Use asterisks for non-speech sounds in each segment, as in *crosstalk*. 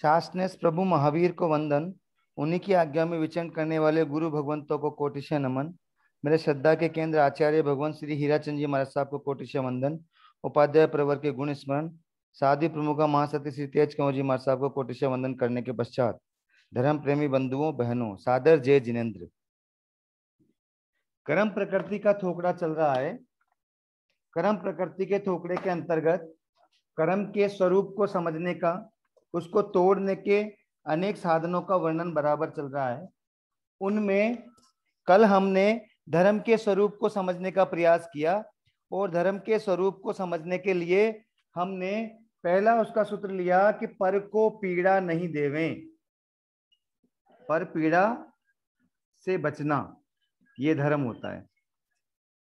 शासनेश प्रभु महावीर को वंदन उन्हीं की आज्ञा में विचरण करने वाले गुरु भगवंतों को कोटिश नमन मेरे श्रद्धा के केंद्र आचार्य भगवान श्री हीराचंद जी महाराज साहब को कोटिश वंदन उपाध्याय प्रवर के गुण स्मरण साधु प्रमुखा महासती श्री तेज कंवर जी महाराज साहब को कोटिश वंदन करने के पश्चात धर्म प्रेमी बंधुओं बहनों सादर जय जिनेन्द्र कर्म प्रकृति का थोकड़ा चल रहा है कर्म प्रकृति के थोकड़े के अंतर्गत कर्म के स्वरूप को समझने का उसको तोड़ने के अनेक साधनों का वर्णन बराबर चल रहा है उनमें कल हमने धर्म के स्वरूप को समझने का प्रयास किया और धर्म के स्वरूप को समझने के लिए हमने पहला उसका सूत्र लिया कि पर को पीड़ा नहीं देवे पर पीड़ा से बचना ये धर्म होता है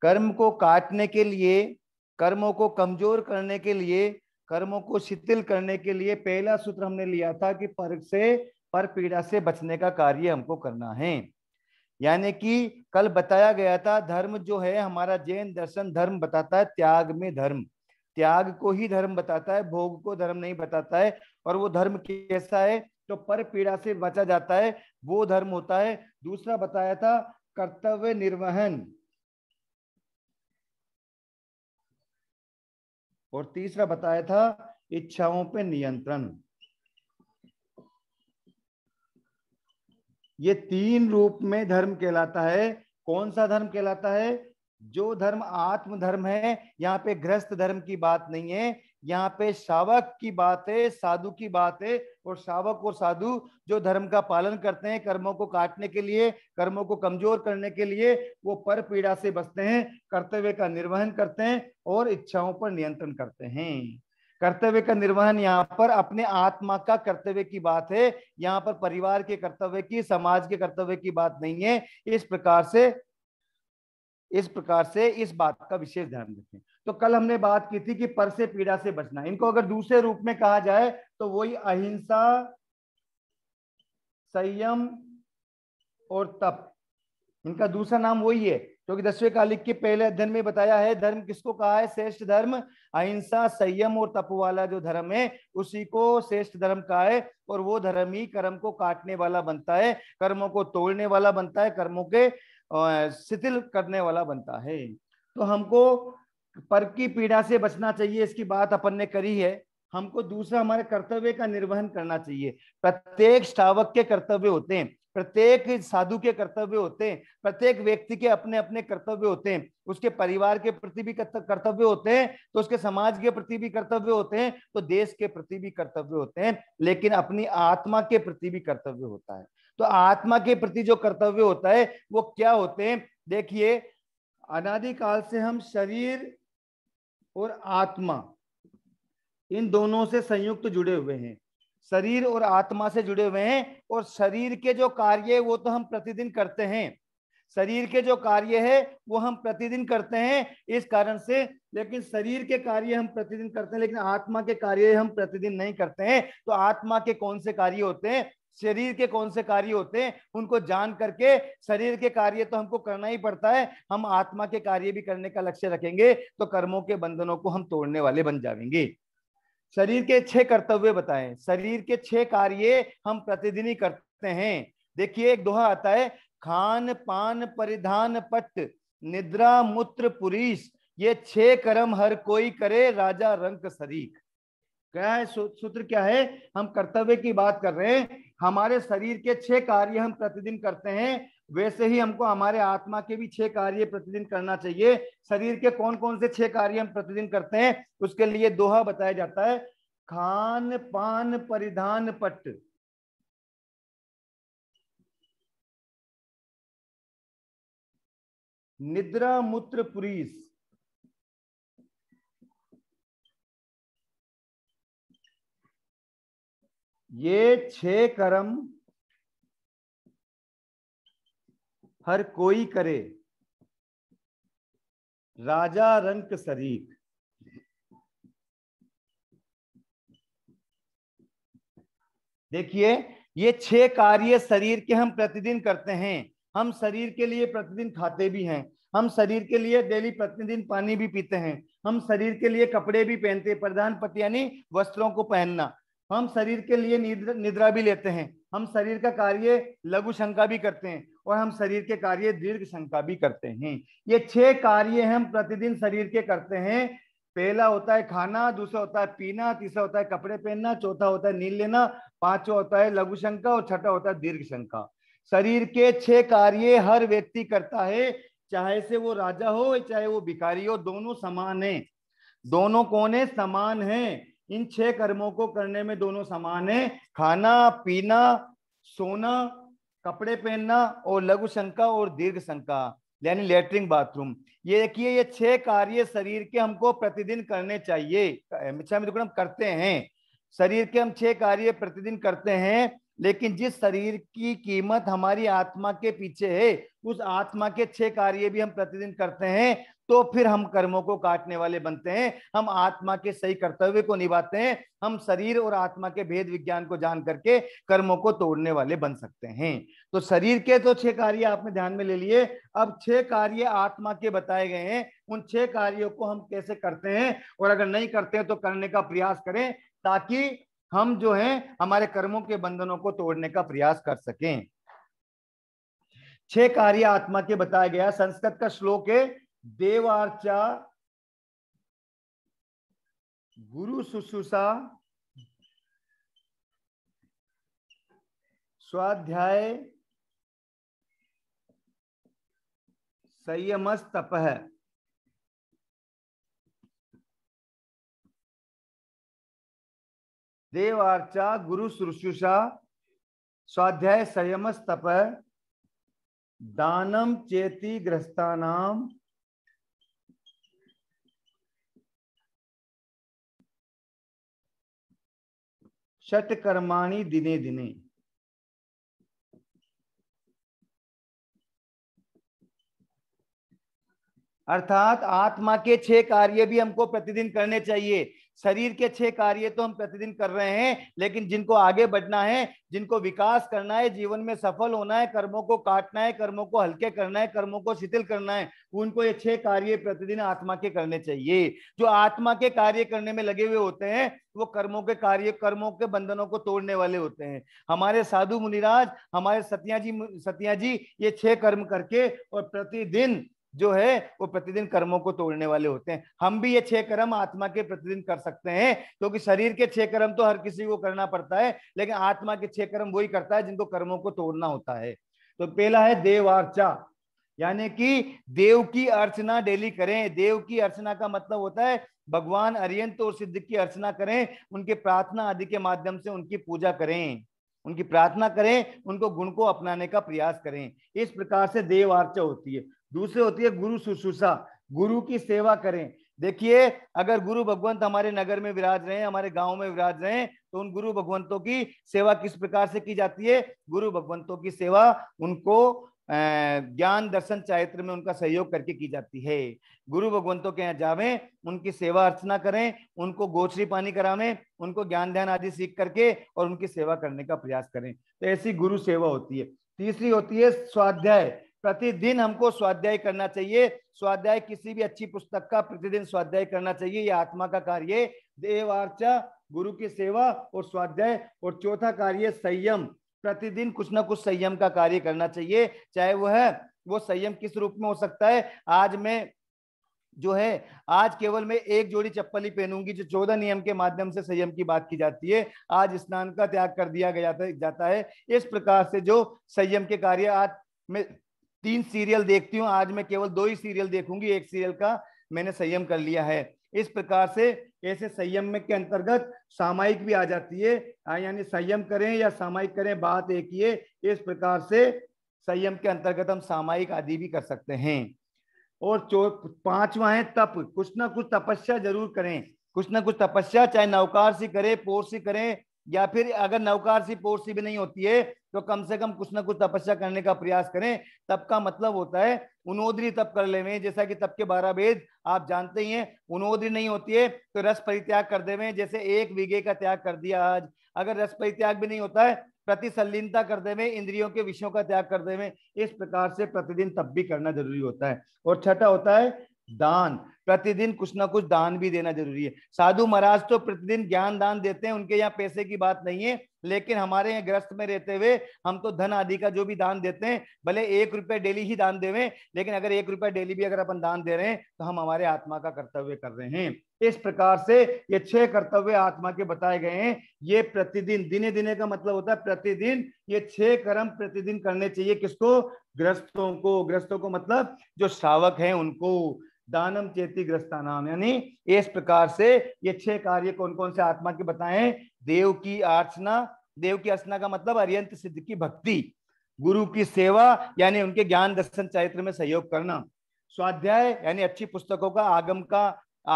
कर्म को काटने के लिए कर्मों को कमजोर करने के लिए कर्मों को शिथिल करने के लिए पहला सूत्र हमने लिया था कि पर से पर पीड़ा से बचने का कार्य हमको करना है यानी कि कल बताया गया था धर्म जो है हमारा जैन दर्शन धर्म बताता है त्याग में धर्म त्याग को ही धर्म बताता है भोग को धर्म नहीं बताता है और वो धर्म कैसा है तो पर पीड़ा से बचा जाता है वो धर्म होता है दूसरा बताया था कर्तव्य निर्वहन और तीसरा बताया था इच्छाओं पे नियंत्रण ये तीन रूप में धर्म कहलाता है कौन सा धर्म कहलाता है जो धर्म आत्म धर्म है यहाँ पे ग्रस्त धर्म की बात नहीं है यहाँ पे शावक की बात है साधु की बात है और शावक और साधु जो धर्म का पालन करते हैं कर्मों को काटने के लिए कर्मों को कमजोर करने के लिए वो पर पीड़ा से बचते हैं कर्तव्य का निर्वहन करते हैं और इच्छाओं पर नियंत्रण करते हैं कर्तव्य का निर्वहन यहाँ पर अपने आत्मा का कर्तव्य की बात है यहाँ पर परिवार के कर्तव्य की समाज के कर्तव्य की बात नहीं है इस प्रकार से इस प्रकार से इस बात का विशेष ध्यान रखें तो कल हमने बात की थी कि पर से पीड़ा से बचना इनको अगर दूसरे रूप में कहा जाए तो वही अहिंसा संयम और तप इनका दूसरा नाम वही है क्योंकि तो दसवें कालिक के पहले अध्ययन में बताया है धर्म किसको कहा है श्रेष्ठ धर्म अहिंसा संयम और तप वाला जो धर्म है उसी को श्रेष्ठ धर्म कहा है और वो धर्म ही कर्म को काटने वाला बनता है कर्मों को तोड़ने वाला बनता है कर्मों के शिथिल करने वाला बनता है तो हमको पर की पीड़ा से बचना चाहिए इसकी बात अपन ने करी है हमको दूसरा हमारे कर्तव्य का निर्वहन करना चाहिए प्रत्येक श्रावक के कर्तव्य होते हैं प्रत्येक साधु के कर्तव्य होते हैं प्रत्येक व्यक्ति के अपने अपने कर्तव्य होते हैं उसके परिवार के प्रति भी कर्तव्य होते हैं तो उसके समाज के प्रति भी कर्तव्य होते हैं तो देश के प्रति भी कर्तव्य होते हैं लेकिन अपनी आत्मा के प्रति भी कर्तव्य होता है तो आत्मा के प्रति जो कर्तव्य होता है वो क्या होते हैं देखिए अनादिकाल से हम शरीर और आत्मा इन दोनों से संयुक्त तो जुड़े हुए हैं शरीर और आत्मा से जुड़े हुए हैं और शरीर के जो कार्य वो तो हम प्रतिदिन करते हैं शरीर के जो कार्य है वो हम प्रतिदिन करते हैं इस कारण से लेकिन शरीर के कार्य हम प्रतिदिन करते हैं लेकिन आत्मा के कार्य हम प्रतिदिन नहीं करते हैं तो आत्मा के कौन से कार्य होते हैं शरीर के कौन से कार्य होते हैं उनको जान करके शरीर के कार्य तो हमको करना ही पड़ता है हम आत्मा के कार्य भी करने का लक्ष्य रखेंगे तो कर्मों के बंधनों को हम तोड़ने वाले बन जाएंगे शरीर के छह कर्तव्य बताएं शरीर के छह कार्य हम प्रतिदिन ही करते हैं देखिए एक दोहा आता है खान पान परिधान पट निद्रा मूत्र पुरीष ये छह कर्म हर कोई करे राजा रंक सरीक क्या है सूत्र क्या है हम कर्तव्य की बात कर रहे हैं हमारे शरीर के छह कार्य हम प्रतिदिन करते हैं वैसे ही हमको हमारे आत्मा के भी छह कार्य प्रतिदिन करना चाहिए शरीर के कौन कौन से छह कार्य हम प्रतिदिन करते हैं उसके लिए दोहा बताया जाता है खान पान परिधान पट निद्रा मूत्र पुरीस ये छह कर्म हर कोई करे राजा रंक शरीर देखिए ये छह कार्य शरीर के हम प्रतिदिन करते हैं हम शरीर के लिए प्रतिदिन खाते भी हैं हम शरीर के लिए डेली प्रतिदिन पानी भी पीते हैं हम शरीर के लिए कपड़े भी पहनते हैं प्रधान पति यानी वस्त्रों को पहनना हम शरीर के लिए निद्रा भी लेते हैं हम शरीर का कार्य लघु शंका भी करते हैं और हम शरीर के कार्य दीर्घ शंका भी करते हैं ये छह कार्य हम प्रतिदिन शरीर के करते हैं पहला होता है खाना दूसरा होता है पीना तीसरा होता है कपड़े पहनना चौथा होता है नींद लेना पांचवा होता है लघु शंका और छठा होता है दीर्घ शंका शरीर के छह कार्य हर व्यक्ति करता है चाहे से वो राजा हो चाहे वो भिखारी हो दोनों समान है दोनों कोने समान है इन छह कर्मों को करने में दोनों समान है खाना पीना सोना कपड़े पहनना और लघु शंका और दीर्घ शंका यानी लेटरिन बाथरूम ये देखिए ये छह कार्य शरीर के हमको प्रतिदिन करने चाहिए अच्छा, हम करते हैं शरीर के हम छह कार्य प्रतिदिन करते हैं लेकिन जिस शरीर की कीमत हमारी आत्मा के पीछे है उस आत्मा के छह कार्य भी हम प्रतिदिन करते हैं तो फिर हम कर्मों को काटने वाले बनते हैं हम आत्मा के सही कर्तव्य को निभाते हैं हम शरीर और आत्मा के भेद विज्ञान को जान करके कर्मों को तोड़ने वाले बन सकते हैं तो शरीर के तो छह कार्य आपने ध्यान में ले लिए अब छह कार्य आत्मा के बताए गए हैं उन छह कार्यों को हम कैसे करते हैं और अगर नहीं करते हैं तो करने का प्रयास करें ताकि हम जो है हमारे कर्मों के बंधनों को तोड़ने का प्रयास कर सकें छह कार्य आत्मा के बताया गया संस्कृत का श्लोक है देवार्चा गुरु शुश्रूषा स्वाध्याय संयम तप है देवार्चा गुरु शुश्रूषा स्वाध्याय संयमस तप दानम चेति ग्रस्तानाम षटकर्माणी दिने दिने अर्थात आत्मा के छह कार्य भी हमको प्रतिदिन करने चाहिए शरीर के छह कार्य तो हम प्रतिदिन कर रहे हैं लेकिन जिनको आगे बढ़ना है जिनको विकास करना है जीवन में सफल होना है कर्मों को काटना है कर्मों को हल्के करना है कर्मों को शिथिल करना है उनको ये छह कार्य प्रतिदिन आत्मा के करने चाहिए जो आत्मा के कार्य करने में लगे हुए होते हैं वो कर्मों के कार्य कर्मों के बंधनों को तोड़ने वाले होते हैं हमारे साधु मुनिराज हमारे सतिया जी सतिया जी ये छह कर्म करके और प्रतिदिन जो है वो प्रतिदिन कर्मों को तोड़ने वाले होते हैं हम भी ये छह कर्म आत्मा के प्रतिदिन कर सकते हैं क्योंकि तो शरीर के छह कर्म तो हर किसी को करना पड़ता है लेकिन आत्मा के छह कर्म वही करता है जिनको कर्मों को तोड़ना होता है तो पहला है देवार्चा यानी कि देव की अर्चना डेली करें देव की अर्चना का मतलब होता है भगवान अरियंत और सिद्ध की अर्चना करें उनके प्रार्थना आदि के माध्यम से उनकी पूजा करें उनकी प्रार्थना करें उनको गुण को अपनाने का प्रयास करें इस प्रकार से देव आर्चा होती है दूसरी होती है गुरु सुश्रूषा गुरु की सेवा करें देखिए अगर गुरु भगवंत हमारे नगर में विराज रहे हैं हमारे गांव में विराज रहे हैं तो उन गुरु भगवंतों की सेवा किस प्रकार से की जाती है गुरु भगवंतों की सेवा उनको ज्ञान दर्शन चारित्र में उनका सहयोग करके की जाती है गुरु भगवंतों के यहाँ जावें उनकी सेवा अर्चना करें उनको गोचरी पानी करावें उनको ज्ञान ध्यान आदि सीख करके और उनकी सेवा करने का प्रयास करें तो ऐसी गुरु सेवा होती है तीसरी होती है स्वाध्याय प्रतिदिन हमको स्वाध्याय करना चाहिए स्वाध्याय किसी भी अच्छी पुस्तक का प्रतिदिन स्वाध्याय करना चाहिए यह आत्मा का कार्य देवार्चा गुरु की सेवा और स्वाध्याय और चौथा कार्य संयम प्रतिदिन कुछ ना कुछ संयम का कार्य करना चाहिए चाहे वह वो संयम किस रूप में हो सकता है आज मैं जो है आज केवल मैं एक जोड़ी चप्पल ही पहनूंगी जो चौदह नियम के माध्यम से संयम की बात की जाती है आज स्नान का त्याग कर दिया गया जाता है इस प्रकार से जो संयम के कार्य आज में तीन सीरियल देखती हूँ आज मैं केवल दो ही सीरियल देखूंगी एक सीरियल का मैंने संयम कर लिया है इस प्रकार से ऐसे संयम में के अंतर्गत सामायिक भी आ जाती है यानी संयम करें या सामायिक करें बात एक ही है इस प्रकार से संयम के अंतर्गत हम सामायिक आदि भी कर सकते हैं और चो पांचवा है तप कुछ ना कुछ तपस्या जरूर करें कुछ ना कुछ तपस्या चाहे नौकार से करें पोर से करें या फिर अगर नौकार से पोर से भी नहीं होती है तो कम से कम कुछ ना कुछ तपस्या करने का प्रयास करें तप का मतलब होता है उनोदरी तप कर लेवे जैसा कि तप के बारह वेद आप जानते ही हैं उनोदरी नहीं होती है तो रस परित्याग कर देवे जैसे एक विघे का त्याग कर दिया आज अगर रस परित्याग भी नहीं होता है प्रतिसलीनता कर देवे इंद्रियों के विषयों का त्याग कर देवे इस प्रकार से प्रतिदिन तप भी करना जरूरी होता है और छठा होता है दान प्रतिदिन कुछ ना कुछ दान भी देना जरूरी है साधु महाराज तो प्रतिदिन ज्ञान दान देते हैं उनके यहाँ पैसे की बात नहीं है लेकिन हमारे यहाँ ग्रस्त में रहते हुए हम तो धन आदि का जो भी दान देते हैं भले एक रुपया डेली ही दान देवे लेकिन अगर एक रुपया डेली भी अगर अपन दान दे रहे हैं तो हम हमारे आत्मा का कर्तव्य कर रहे हैं इस प्रकार से ये छह कर्तव्य आत्मा के बताए गए हैं ये प्रतिदिन दिने दिने का मतलब होता है प्रतिदिन ये छह कर्म प्रतिदिन करने चाहिए किसको ग्रस्तों को ग्रस्तों को मतलब जो श्रावक हैं उनको दानम चेती ग्रस्ता नाम यानी इस प्रकार से ये छह कार्य कौन कौन से आत्मा के बताएं देव की अर्चना देव की अर्चना का मतलब अरियंत सिद्ध की भक्ति गुरु की सेवा यानी उनके ज्ञान दर्शन चरित्र में सहयोग करना स्वाध्याय यानी अच्छी पुस्तकों का आगम का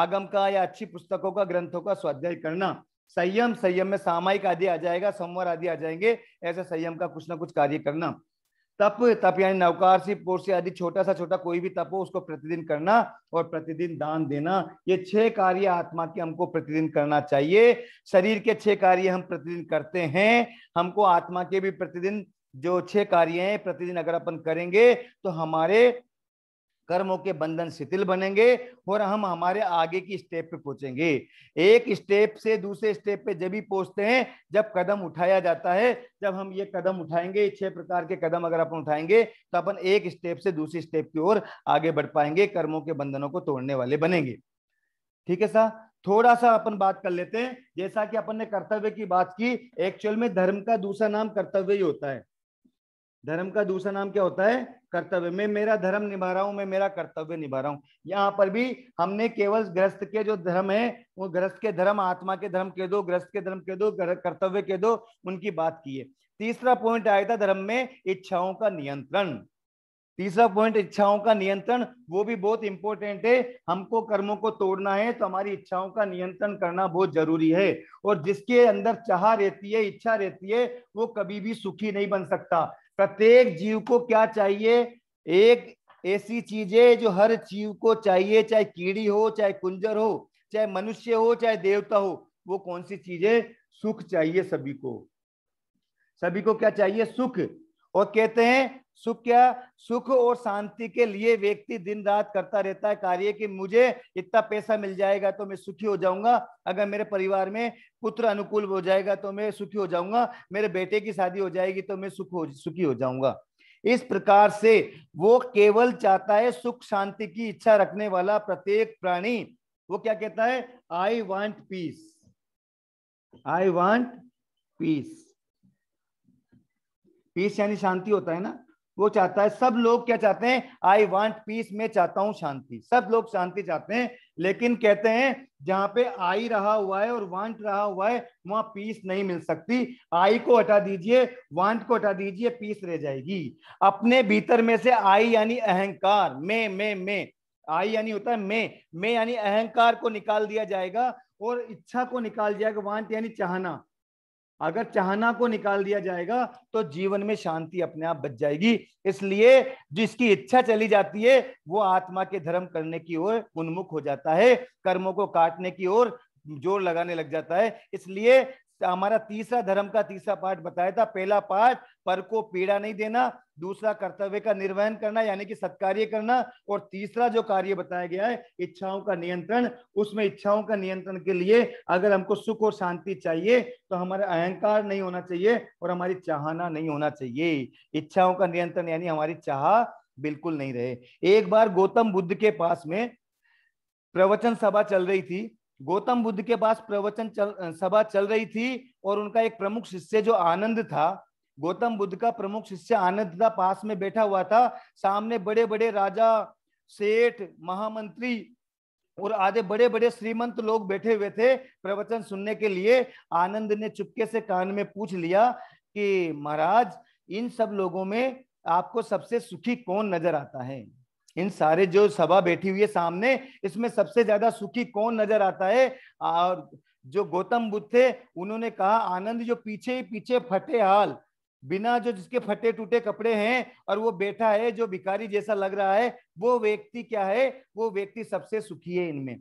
आगम का या अच्छी पुस्तकों का ग्रंथों का स्वाध्याय करना संयम संयम में सामायिक आदि आ जाएगा संवर आदि आ जाएंगे ऐसे संयम का कुछ ना कुछ कार्य करना तप तप यानी नवकार से पोर से आदि छोटा सा छोटा कोई भी तप हो उसको प्रतिदिन करना और प्रतिदिन दान देना ये छह कार्य आत्मा के हमको प्रतिदिन करना चाहिए शरीर के छह कार्य हम प्रतिदिन करते हैं हमको आत्मा के भी प्रतिदिन जो छह कार्य हैं प्रतिदिन अगर अपन करेंगे तो हमारे कर्मों के बंधन शिथिल बनेंगे और हम हमारे आगे की स्टेप पे पहुंचेंगे एक स्टेप से दूसरे स्टेप पे जब भी पहुंचते हैं जब कदम उठाया जाता है जब हम ये कदम उठाएंगे छह प्रकार के कदम अगर अपन उठाएंगे तो अपन एक स्टेप से दूसरे स्टेप की ओर आगे बढ़ पाएंगे कर्मों के बंधनों को तोड़ने वाले बनेंगे ठीक है सर थोड़ा सा अपन बात कर लेते हैं जैसा कि अपन ने कर्तव्य की बात की एक्चुअल में धर्म का दूसरा नाम कर्तव्य ही होता है धर्म का दूसरा नाम क्या होता है कर्तव्य मैं मेरा धर्म निभा रहा हूँ मैं मेरा कर्तव्य निभा रहा हूँ यहाँ पर भी हमने केवल ग्रस्त के जो धर्म है वो ग्रस्त के धर्म आत्मा के धर्म के दो ग्रस्त के धर्म के दो कर्तव्य के दो उनकी बात की है तीसरा पॉइंट आया था धर्म में इच्छाओं का नियंत्रण तीसरा पॉइंट इच्छाओं का नियंत्रण वो भी बहुत इंपॉर्टेंट है हमको कर्मों को तोड़ना है तो हमारी इच्छाओं का नियंत्रण करना बहुत जरूरी है और जिसके अंदर चाह रहती है इच्छा रहती है वो कभी भी सुखी नहीं बन सकता प्रत्येक जीव को क्या चाहिए एक ऐसी चीजें जो हर जीव को चाहिए चाहे कीड़ी हो चाहे कुंजर हो चाहे मनुष्य हो चाहे देवता हो वो कौन सी चीजें सुख चाहिए सभी को सभी को क्या चाहिए सुख और कहते हैं सुख क्या सुख और शांति के लिए व्यक्ति दिन रात करता रहता है कार्य कि मुझे इतना पैसा मिल जाएगा तो मैं सुखी हो जाऊंगा अगर मेरे परिवार में पुत्र अनुकूल हो जाएगा तो मैं सुखी हो जाऊंगा मेरे बेटे की शादी हो जाएगी तो मैं सुख हो सुखी हो जाऊंगा इस प्रकार से वो केवल चाहता है सुख शांति की इच्छा रखने वाला प्रत्येक प्राणी वो क्या कहता है I want peace I want peace peace यानी शांति होता है ना वो चाहता है सब लोग क्या चाहते हैं आई वांट पीस मैं चाहता हूं शांति सब लोग शांति चाहते हैं लेकिन कहते हैं जहां पे आई रहा हुआ है और वांट रहा हुआ है वहां पीस नहीं मिल सकती आई को हटा दीजिए वांट को हटा दीजिए पीस रह जाएगी अपने भीतर में से आई यानी अहंकार मैं मैं मैं आई यानी होता है मैं मैं यानी अहंकार को निकाल दिया जाएगा और इच्छा को निकाल दिया जाएगा वांट यानी चाहना अगर चाहना को निकाल दिया जाएगा तो जीवन में शांति अपने आप बच जाएगी इसलिए जिसकी इच्छा चली जाती है वो आत्मा के धर्म करने की ओर उन्मुख हो जाता है कर्मों को काटने की ओर जोर लगाने लग जाता है इसलिए तो हमारा तीसरा धर्म का तीसरा पाठ बताया था पहला पाठ पर को पीड़ा नहीं देना दूसरा कर्तव्य का निर्वहन करना यानी कि सत्कार्य करना और तीसरा जो कार्य बताया गया है इच्छाओं का नियंत्रण उसमें इच्छाओं का नियंत्रण के लिए अगर हमको सुख और शांति चाहिए तो हमारा अहंकार नहीं होना चाहिए और हमारी चाहना नहीं होना चाहिए इच्छाओं का नियंत्रण यानी हमारी चाह बिल्कुल नहीं रहे एक बार गौतम बुद्ध के पास में प्रवचन सभा चल रही थी गौतम बुद्ध के पास प्रवचन चल, सभा चल रही थी और उनका एक प्रमुख शिष्य जो आनंद था गौतम बुद्ध का प्रमुख शिष्य आनंद था पास में बैठा हुआ था सामने बड़े बड़े राजा सेठ महामंत्री और आधे बड़े बड़े श्रीमंत लोग बैठे हुए थे प्रवचन सुनने के लिए आनंद ने चुपके से कान में पूछ लिया कि महाराज इन सब लोगों में आपको सबसे सुखी कौन नजर आता है इन सारे जो सभा बैठी हुई है सामने इसमें सबसे ज्यादा सुखी कौन नजर आता है और जो गौतम बुद्ध थे उन्होंने कहा आनंद जो पीछे ही पीछे फटे हाल बिना जो जिसके फटे टूटे कपड़े हैं और वो बैठा है जो भिकारी जैसा लग रहा है वो व्यक्ति क्या है वो व्यक्ति सबसे सुखी है इनमें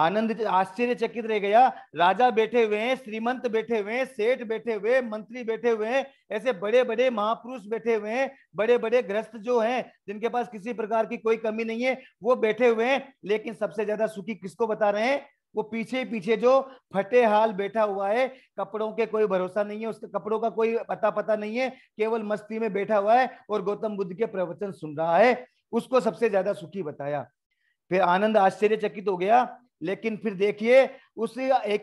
आनंद आश्चर्यचकित रह गया राजा बैठे हुए हैं श्रीमंत बैठे हुए हैं सेठ बैठे हुए मंत्री बैठे हुए हैं ऐसे बड़े बड़े महापुरुष बैठे हुए हैं बड़े बड़े ग्रस्त जो हैं जिनके पास किसी प्रकार की कोई कमी नहीं है वो बैठे हुए हैं लेकिन सबसे ज्यादा सुखी किसको बता रहे हैं वो पीछे पीछे जो फटे हाल बैठा हुआ है कपड़ों के कोई भरोसा नहीं है उसके कपड़ों का कोई पता पता नहीं है केवल मस्ती में बैठा हुआ है और गौतम बुद्ध के प्रवचन सुन रहा है उसको सबसे ज्यादा सुखी बताया फिर आनंद आश्चर्यचकित हो गया लेकिन फिर देखिए उस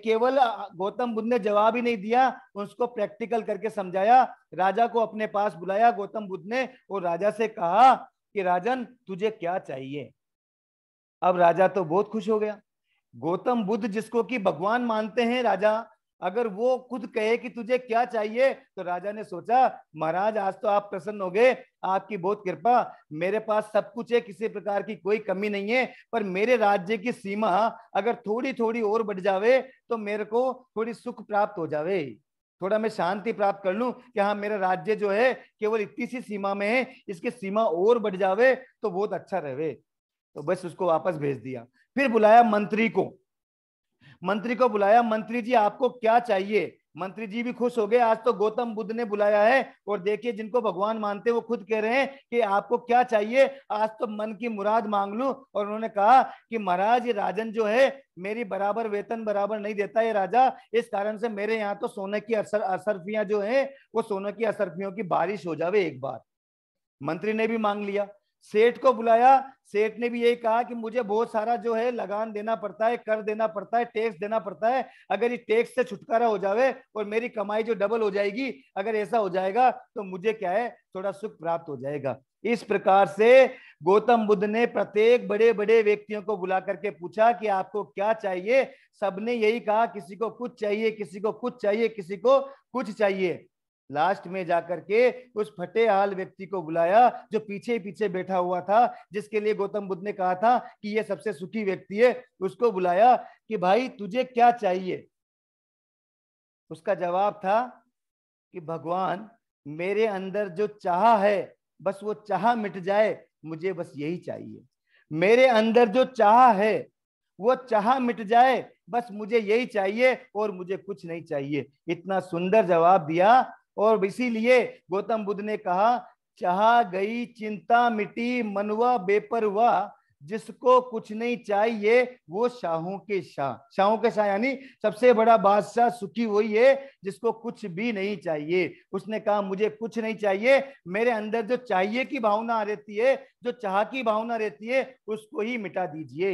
केवल गौतम बुद्ध ने जवाब ही नहीं दिया उसको प्रैक्टिकल करके समझाया राजा को अपने पास बुलाया गौतम बुद्ध ने और राजा से कहा कि राजन तुझे क्या चाहिए अब राजा तो बहुत खुश हो गया गौतम बुद्ध जिसको कि भगवान मानते हैं राजा अगर वो खुद कहे कि तुझे क्या चाहिए तो राजा ने सोचा महाराज आज तो आप प्रसन्न हो गए आपकी बहुत कृपा मेरे पास सब कुछ है किसी प्रकार की कोई कमी नहीं है पर मेरे राज्य की सीमा अगर थोड़ी थोड़ी और बढ़ जावे तो मेरे को थोड़ी सुख प्राप्त हो जावे थोड़ा मैं शांति प्राप्त कर लूं कि हाँ मेरा राज्य जो है केवल इतनी सी सीमा में है इसकी सीमा और बढ़ जावे तो बहुत अच्छा रहे तो बस उसको वापस भेज दिया फिर बुलाया मंत्री को मंत्री को बुलाया मंत्री जी आपको क्या चाहिए मंत्री जी भी खुश हो गए आज तो गौतम बुद्ध ने बुलाया है और देखिए जिनको भगवान मानते वो खुद कह रहे हैं कि आपको क्या चाहिए आज तो मन की मुराद मांग लू और उन्होंने कहा कि महाराज ये राजन जो है मेरी बराबर वेतन बराबर नहीं देता ये राजा इस कारण से मेरे यहाँ तो सोने की असर असरफियां जो है वो सोने की असरफियों की बारिश हो जावे एक बार मंत्री ने भी मांग लिया सेठ को बुलाया सेठ ने भी यही कहा कि मुझे बहुत सारा जो है लगान देना पड़ता है कर देना पड़ता है टैक्स देना पड़ता है अगर ये टैक्स से छुटकारा हो जावे और मेरी कमाई जो डबल हो जाएगी अगर ऐसा हो जाएगा तो मुझे क्या है थोड़ा सुख प्राप्त हो जाएगा इस प्रकार से गौतम बुद्ध ने प्रत्येक बड़े बड़े व्यक्तियों को बुला करके पूछा कि आपको क्या चाहिए सबने यही कहा किसी को कुछ चाहिए किसी को कुछ चाहिए किसी को कुछ चाहिए लास्ट में जाकर के उस फटे हाल व्यक्ति को बुलाया जो पीछे पीछे बैठा हुआ था जिसके लिए गौतम बुद्ध ने कहा था कि यह सबसे सुखी व्यक्ति है उसको बुलाया कि भाई तुझे क्या चाहिए उसका जवाब था कि भगवान मेरे अंदर जो चाह है बस वो चाह मिट जाए मुझे बस यही चाहिए मेरे अंदर जो चाह है वो चाह मिट जाए बस मुझे यही चाहिए और मुझे कुछ नहीं चाहिए इतना सुंदर जवाब दिया और इसीलिए गौतम बुद्ध ने कहा चाह गई चिंता मिटी बेपर बेपरवा जिसको कुछ नहीं चाहिए वो शाहों के शाह शाहों के शाह यानी सबसे बड़ा बादशाह सुखी वही है जिसको कुछ भी नहीं चाहिए उसने कहा मुझे कुछ नहीं चाहिए मेरे अंदर जो चाहिए की भावना रहती है जो चाह की भावना रहती है उसको ही मिटा दीजिए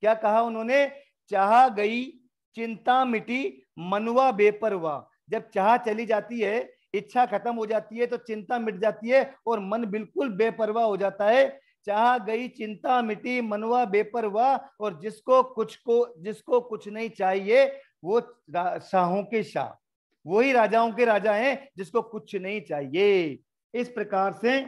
क्या कहा उन्होंने चाह गई चिंता मिटी मनवा बेपरवा जब चाह चली जाती है इच्छा खत्म हो जाती है तो चिंता मिट जाती है और मन बिल्कुल बेपरवाह हो जाता है चाह गई चिंता मिटी मनवा बेपरवाह और जिसको कुछ को जिसको कुछ नहीं चाहिए वो शाहों के शाह वही राजाओं के राजा हैं जिसको कुछ नहीं चाहिए इस प्रकार से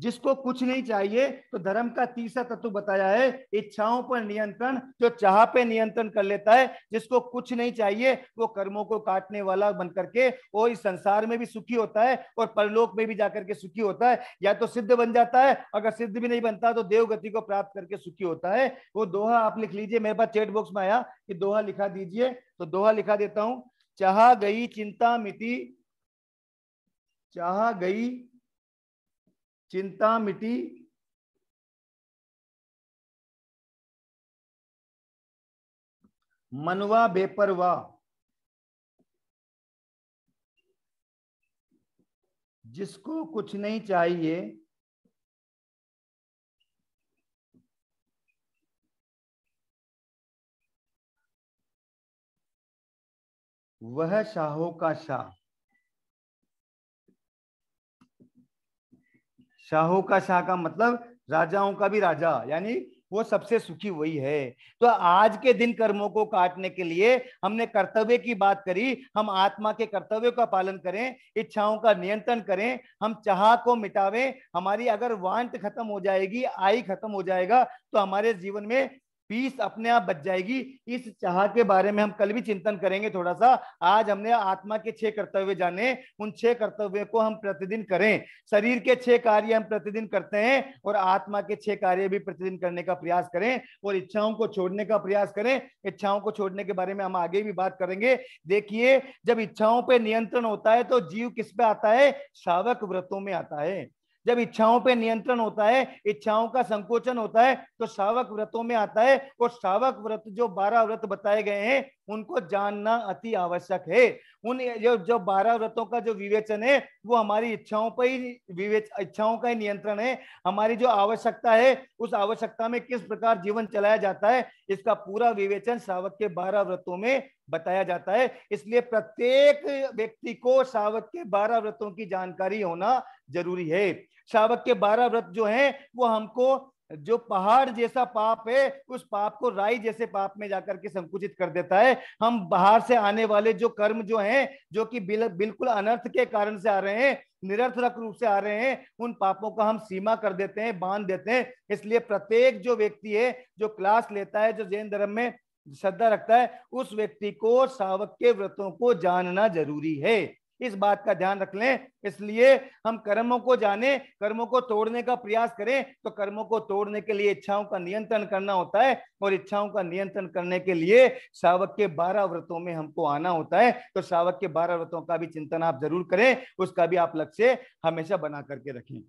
जिसको कुछ नहीं चाहिए तो धर्म का तीसरा तत्व बताया है इच्छाओं पर नियंत्रण जो चाह पे नियंत्रण कर लेता है जिसको कुछ नहीं चाहिए वो कर्मों को काटने वाला बन करके वो इस संसार में भी सुखी होता है और परलोक में भी जाकर के सुखी होता है या तो सिद्ध बन जाता है अगर सिद्ध भी नहीं बनता तो देवगति को प्राप्त करके सुखी होता है वो दोहा आप लिख लीजिए मेरे पास चेट बॉक्स में आया कि दोहा लिखा दीजिए तो दोहा लिखा देता हूं चाह गई चिंता मिति चाह गई चिंता मिटी मनवा बेपरवा जिसको कुछ नहीं चाहिए वह शाहों का शाह शाहों का शाह का मतलब राजाओं का भी राजा यानी वो सबसे सुखी वही है तो आज के दिन कर्मों को काटने के लिए हमने कर्तव्य की बात करी हम आत्मा के कर्तव्य का पालन करें इच्छाओं का नियंत्रण करें हम चाह को मिटावे हमारी अगर वांट खत्म हो जाएगी आई खत्म हो जाएगा तो हमारे जीवन में पीस अपने आप बच जाएगी इस चाह के बारे में हम कल भी चिंतन करेंगे थोड़ा सा आज हमने आत्मा के छह कर्तव्य जाने उन छह कर्तव्य को हम प्रतिदिन करें शरीर के छह कार्य हम प्रतिदिन करते हैं और आत्मा के छह कार्य भी प्रतिदिन करने का प्रयास करें और इच्छाओं को छोड़ने का प्रयास करें इच्छाओं को छोड़ने के बारे में हम आगे भी बात करेंगे देखिए जब इच्छाओं पर नियंत्रण होता है तो जीव किस पे आता है शावक व्रतों में आता है जब इच्छाओं पे नियंत्रण होता है इच्छाओं का संकोचन होता है तो श्रावक व्रतों में आता है और श्रावक व्रत जो बारह व्रत बताए गए हैं उनको जानना अति आवश्यक है उन जो जो बारह व्रतों का जो विवेचन है वो हमारी इच्छाओं पर ही विवेच इच्छाओं का ही नियंत्रण है हमारी जो आवश्यकता है उस आवश्यकता में किस प्रकार जीवन चलाया जाता है इसका पूरा विवेचन श्रावक के बारह व्रतों में बताया जाता है इसलिए प्रत्येक व्यक्ति को श्रावक के बारह व्रतों की जानकारी होना जरूरी है शावक के बारह व्रत जो हैं वो हमको जो पहाड़ जैसा पाप है उस पाप को राई जैसे पाप में जाकर के संकुचित कर देता है हम बाहर से आने वाले जो कर्म जो हैं जो कि बिल, बिल्कुल अनर्थ के कारण से आ रहे हैं निरर्थक रूप से आ रहे हैं उन पापों का हम सीमा कर देते हैं बांध देते हैं इसलिए प्रत्येक जो व्यक्ति है जो क्लास लेता है जो जैन धर्म में श्रद्धा रखता है उस व्यक्ति को सावक के व्रतों को जानना जरूरी है इस बात का ध्यान रख लें इसलिए हम कर्मों को जाने कर्मों को तोड़ने का प्रयास करें तो कर्मों को तोड़ने के लिए इच्छाओं का नियंत्रण करना होता है और इच्छाओं का नियंत्रण करने के लिए सावक के बारह व्रतों में हमको आना होता है तो सावक के बारह व्रतों का भी चिंतन आप जरूर करें उसका भी आप लक्ष्य हमेशा बना करके रखें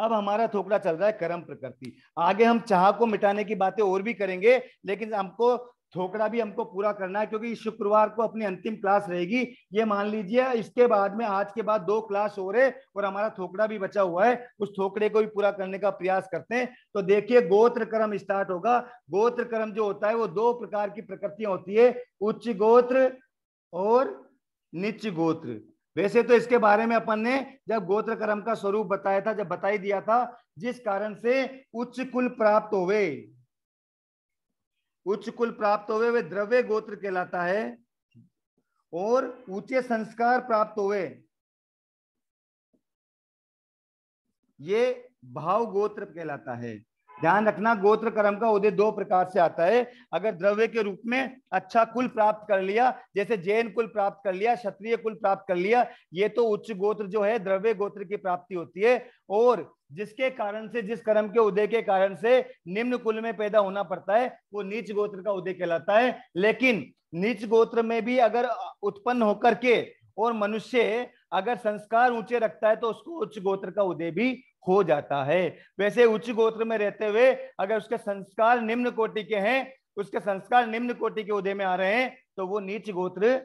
अब हमारा थोकड़ा चल रहा है कर्म प्रकृति आगे हम चाह को मिटाने की बातें और भी करेंगे लेकिन हमको थोकड़ा भी हमको पूरा करना है क्योंकि शुक्रवार को अपनी अंतिम क्लास रहेगी ये मान लीजिए इसके बाद में आज के बाद दो क्लास हो रहे और हमारा थोकड़ा भी बचा हुआ है उस थोकड़े को भी पूरा करने का प्रयास करते हैं तो देखिए गोत्र कर्म स्टार्ट होगा गोत्र कर्म जो होता है वो दो प्रकार की प्रकृतियां होती है उच्च गोत्र और निच गोत्र वैसे तो इसके बारे में अपन ने जब गोत्र कर्म का स्वरूप बताया था जब बताई दिया था जिस कारण से उच्च कुल प्राप्त होवे उच्च कुल प्राप्त हुए वे द्रव्य गोत्र कहलाता है और ऊंचे संस्कार प्राप्त हुए ये भाव गोत्र कहलाता है ध्यान रखना गोत्र कर्म का उदय दो प्रकार से आता है अगर द्रव्य के रूप में अच्छा कुल प्राप्त कर लिया जैसे जैन कुल प्राप्त कर लिया क्षत्रिय कुल प्राप्त कर लिया ये तो उच्च गोत्र जो है द्रव्य गोत्र की प्राप्ति होती है और जिसके कारण से जिस कर्म के उदय के कारण से निम्न कुल में पैदा होना पड़ता है वो नीच गोत्र का उदय कहलाता है लेकिन नीच गोत्र में भी अगर उत्पन्न होकर के और मनुष्य अगर संस्कार ऊंचे रखता है तो उसको उच्च गोत्र का उदय भी हो जाता है वैसे उच्च गोत्र में रहते हुए अगर उसके संस्कार निम्न कोटि के हैं उसके संस्कार निम्न कोटि के उदय में आ रहे हैं तो वो नीच गोत्र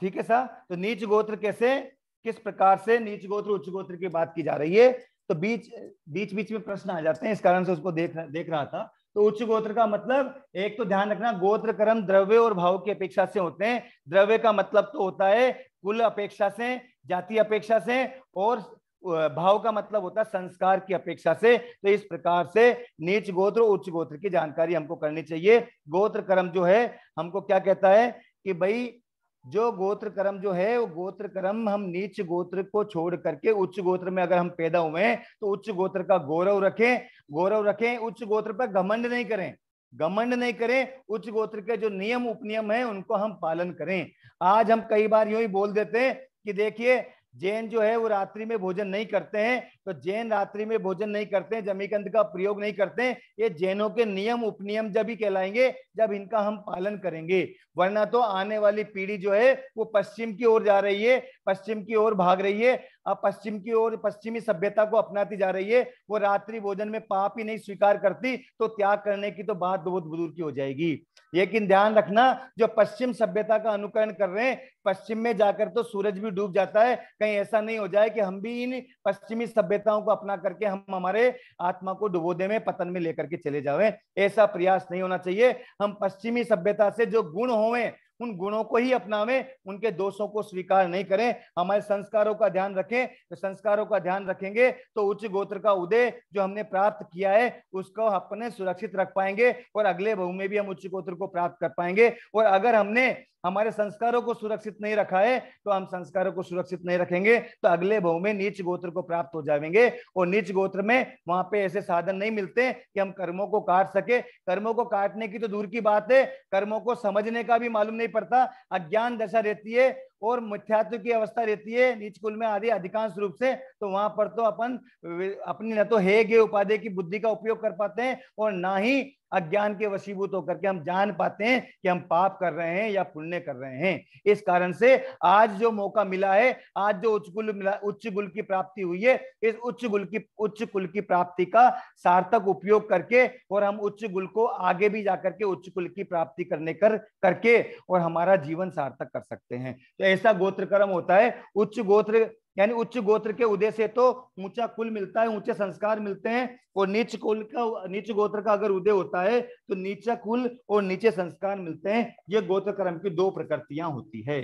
ठीक है सर तो नीच गोत्र कैसे किस प्रकार से नीच गोत्र उच्च गोत्र की बात की जा रही है तो बीच बीच बीच में प्रश्न आ जाते हैं इस कारण से उसको देख देख रहा था तो उच्च गोत्र का मतलब एक तो ध्यान रखना गोत्र कर्म द्रव्य और भाव की अपेक्षा से होते हैं द्रव्य का मतलब तो होता है कुल अपेक्षा से जाति अपेक्षा से और भाव का मतलब होता है संस्कार की अपेक्षा से तो इस प्रकार से नीच गोत्र उच्च गोत्र की जानकारी हमको करनी चाहिए गोत्र कर्म जो है हमको क्या कहता है कि भाई जो गोत्र कर्म जो है वो गोत्र कर्म हम नीच गोत्र को छोड़ करके उच्च गोत्र में अगर हम पैदा हुए हैं तो उच्च गोत्र का गौरव रखें गौरव रखें उच्च गोत्र पर घमंड नहीं करें घमंड नहीं करें उच्च गोत्र के जो नियम उपनियम है उनको हम पालन करें आज हम कई बार यू ही बोल देते हैं कि देखिए जैन जो है वो रात्रि में भोजन नहीं करते हैं तो जैन रात्रि में भोजन नहीं करते हैं जमीकंद का प्रयोग नहीं करते हैं ये जैनों के नियम उपनियम जब ही कहलाएंगे जब इनका हम पालन करेंगे वरना तो आने वाली पीढ़ी जो है वो पश्चिम की ओर जा रही है पश्चिम की ओर भाग रही है अब पश्चिम की ओर पश्चिमी सभ्यता को अपनाती जा रही है वो रात्रि भोजन में पाप ही नहीं स्वीकार करती तो त्याग करने की तो बात बहुत दूर की हो जाएगी लेकिन ध्यान रखना जो पश्चिम सभ्यता का अनुकरण कर रहे हैं पश्चिम में जाकर तो सूरज भी डूब जाता है कहीं ऐसा नहीं हो जाए कि हम भी इन पश्चिमी सभ्यताओं को अपना करके हम हमारे आत्मा को डुबोदे में पतन में लेकर के चले जावे ऐसा प्रयास नहीं होना चाहिए हम पश्चिमी सभ्यता से जो गुण होवे उन गुणों को ही अपनावें उनके दोषों को स्वीकार नहीं करें हमारे संस्कारों का ध्यान रखें तो संस्कारों का ध्यान रखेंगे तो उच्च गोत्र का उदय जो हमने प्राप्त किया है उसको अपने सुरक्षित रख पाएंगे और अगले बहु में भी हम उच्च गोत्र को प्राप्त कर पाएंगे और अगर हमने हमारे संस्कारों को सुरक्षित नहीं रखा है तो हम संस्कारों को सुरक्षित नहीं रखेंगे तो अगले भव में नीच गोत्र को प्राप्त हो जाएंगे और नीच गोत्र में वहां पे ऐसे साधन नहीं मिलते कि हम कर्मों को काट सके कर्मों को काटने की तो दूर की बात है कर्मों को समझने का भी मालूम नहीं पड़ता अज्ञान दशा रहती है और मिथ्यात्व की अवस्था रहती है नीच कुल में आदि अधिकांश रूप से तो वहां पर तो अपन अपनी न तो हे गे उपाधि की बुद्धि का उपयोग कर पाते हैं और ना ही अज्ञान के वशीभूत होकर के हम जान पाते हैं कि हम पाप कर रहे हैं या पुण्य कर रहे हैं इस कारण से आज जो मौका मिला है आज जो उच्च कुल मिला उच्च कुल की प्राप्ति हुई है इस उच्च कुल की उच्च कुल की प्राप्ति का सार्थक उपयोग करके और हम उच्च कुल को आगे भी जाकर के उच्च कुल की प्राप्ति करने कर करके और हमारा जीवन सार्थक कर सकते हैं तो ऐसा गोत्र कर्म होता है उच्च गोत्र यानी उच्च गोत्र के उदय से तो ऊंचा कुल मिलता है ऊंचे संस्कार मिलते हैं और नीच कुल का नीच गोत्र का अगर उदय होता है तो नीचा कुल और नीचे संस्कार मिलते हैं ये गोत्र कर्म की दो प्रकृतियां होती है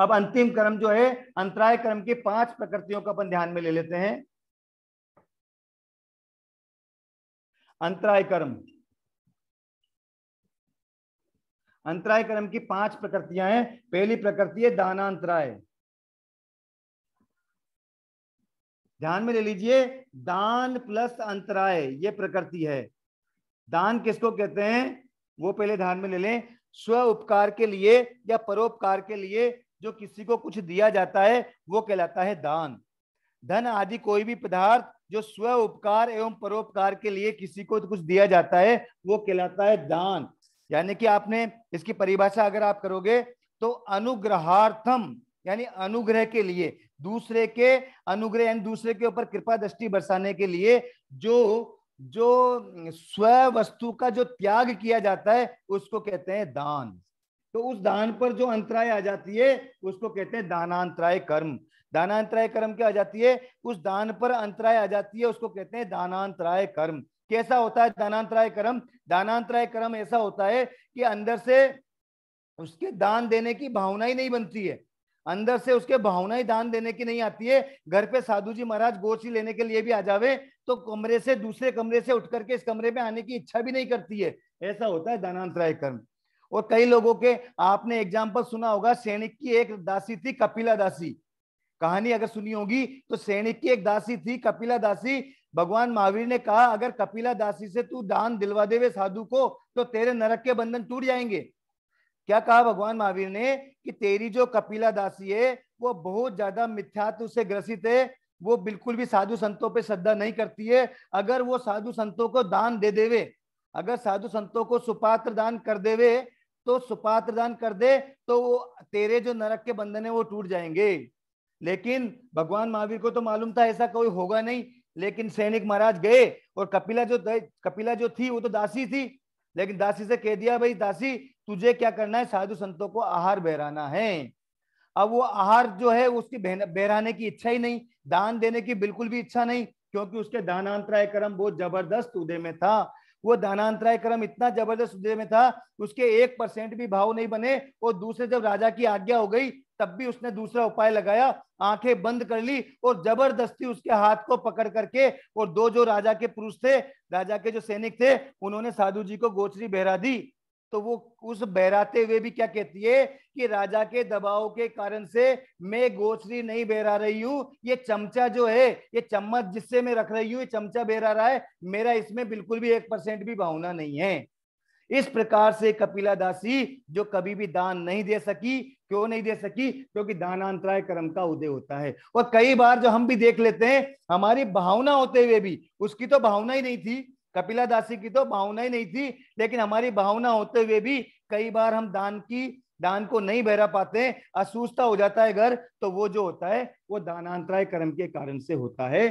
अब अंतिम कर्म जो है अंतराय कर्म की पांच प्रकृतियों का अपन ध्यान में ले लेते हैं अंतराय कर्म अंतराय कर्म की पांच प्रकृतियां हैं पहली प्रकृति है दानांतराय ध्यान में ले लीजिए दान प्लस अंतराय ये प्रकृति है दान किसको कहते हैं वो पहले ध्यान में ले लें स्व उपकार के लिए या परोपकार के लिए जो किसी को कुछ दिया जाता है वो कहलाता है दान धन आदि कोई भी पदार्थ जो स्व उपकार एवं परोपकार के लिए किसी को कुछ दिया जाता है वो कहलाता है दान यानी कि आपने इसकी परिभाषा अगर आप करोगे तो अनुग्रहार्थम यानी अनुग्रह के लिए दूसरे के अनुग्रह यानी दूसरे के ऊपर कृपा दृष्टि बरसाने के लिए जो जो स्व वस्तु का जो त्याग किया जाता है उसको कहते हैं दान तो उस दान पर जो अंतराय आ जाती है उसको कहते हैं दानांतराय कर्म दानांतराय कर्म क्या आ जाती है उस दान पर अंतराय आ जाती है उसको कहते हैं दानांतराय कर्म कैसा होता है दानांतराय कर्म दानांतराय कर्म ऐसा होता है कि अंदर से उसके दान देने की भावना ही नहीं बनती है अंदर से उसके भावना ही दान देने की नहीं आती है घर पे साधु जी महाराज गोची लेने के लिए भी आ जावे तो कमरे से दूसरे कमरे से उठ करके इस कमरे में आने की इच्छा भी नहीं करती है ऐसा होता है दानांतराय कर्म और कई लोगों के आपने एग्जाम्पल सुना होगा सैनिक की एक दासी थी कपिला दासी कहानी अगर सुनी होगी तो सैनिक की एक दासी थी कपिला दासी भगवान महावीर ने कहा अगर कपिला दासी से तू दान दिलवा देवे साधु को तो तेरे नरक के बंधन टूट जाएंगे क्या कहा भगवान महावीर ने कि तेरी जो कपिला दासी है वो बहुत ज्यादा मिथ्यात्व से ग्रसित है वो बिल्कुल भी साधु संतों पे श्रद्धा नहीं करती है अगर वो साधु संतों को दान दे देवे अगर साधु संतों को सुपात्र दान कर देवे तो सुपात्र दान कर दे तो वो तेरे जो नरक के बंधन है वो टूट जाएंगे लेकिन भगवान महावीर को तो मालूम था ऐसा कोई होगा नहीं लेकिन सैनिक महाराज गए और कपिला जो कपिला जो थी वो तो दासी थी लेकिन दासी से कह दिया भाई दासी तुझे क्या करना है साधु संतों को आहार बहराना है अब वो आहार जो है उसकी बहराने की इच्छा ही नहीं दान देने की बिल्कुल भी इच्छा नहीं क्योंकि उसके दानांतराय क्रम बहुत जबरदस्त उदय में था वो दानांतराय क्रम इतना जबरदस्त उदय में था उसके एक परसेंट भी भाव नहीं बने और दूसरे जब राजा की आज्ञा हो गई तब भी उसने दूसरा उपाय लगाया आंखें बंद कर ली और जबरदस्ती उसके हाथ को पकड़ करके और दो जो राजा के पुरुष थे राजा के जो सैनिक थे उन्होंने साधु जी को गोचरी बहरा दी तो वो उस बहराते हुए भी क्या कहती है कि राजा के दबाव के कारण से मैं गोचरी नहीं बहरा रही हूँ ये चमचा जो है ये चम्मच जिससे मैं रख रही हूँ ये चमचा बहरा रहा है मेरा इसमें बिल्कुल भी एक परसेंट भी भावना नहीं है इस प्रकार से कपिला दासी जो कभी भी दान नहीं दे सकी क्यों नहीं दे सकी क्योंकि दानांतराय कर्म का उदय होता है और कई बार जो हम भी देख लेते हैं हमारी भावना होते हुए भी उसकी तो भावना ही नहीं थी कपिला दासी की तो भावना ही नहीं थी लेकिन हमारी भावना होते हुए भी कई बार हम दान की दान को नहीं बहरा पाते असूस्ता हो जाता है घर तो वो जो होता है वो दानांतराय कर्म के कारण से होता है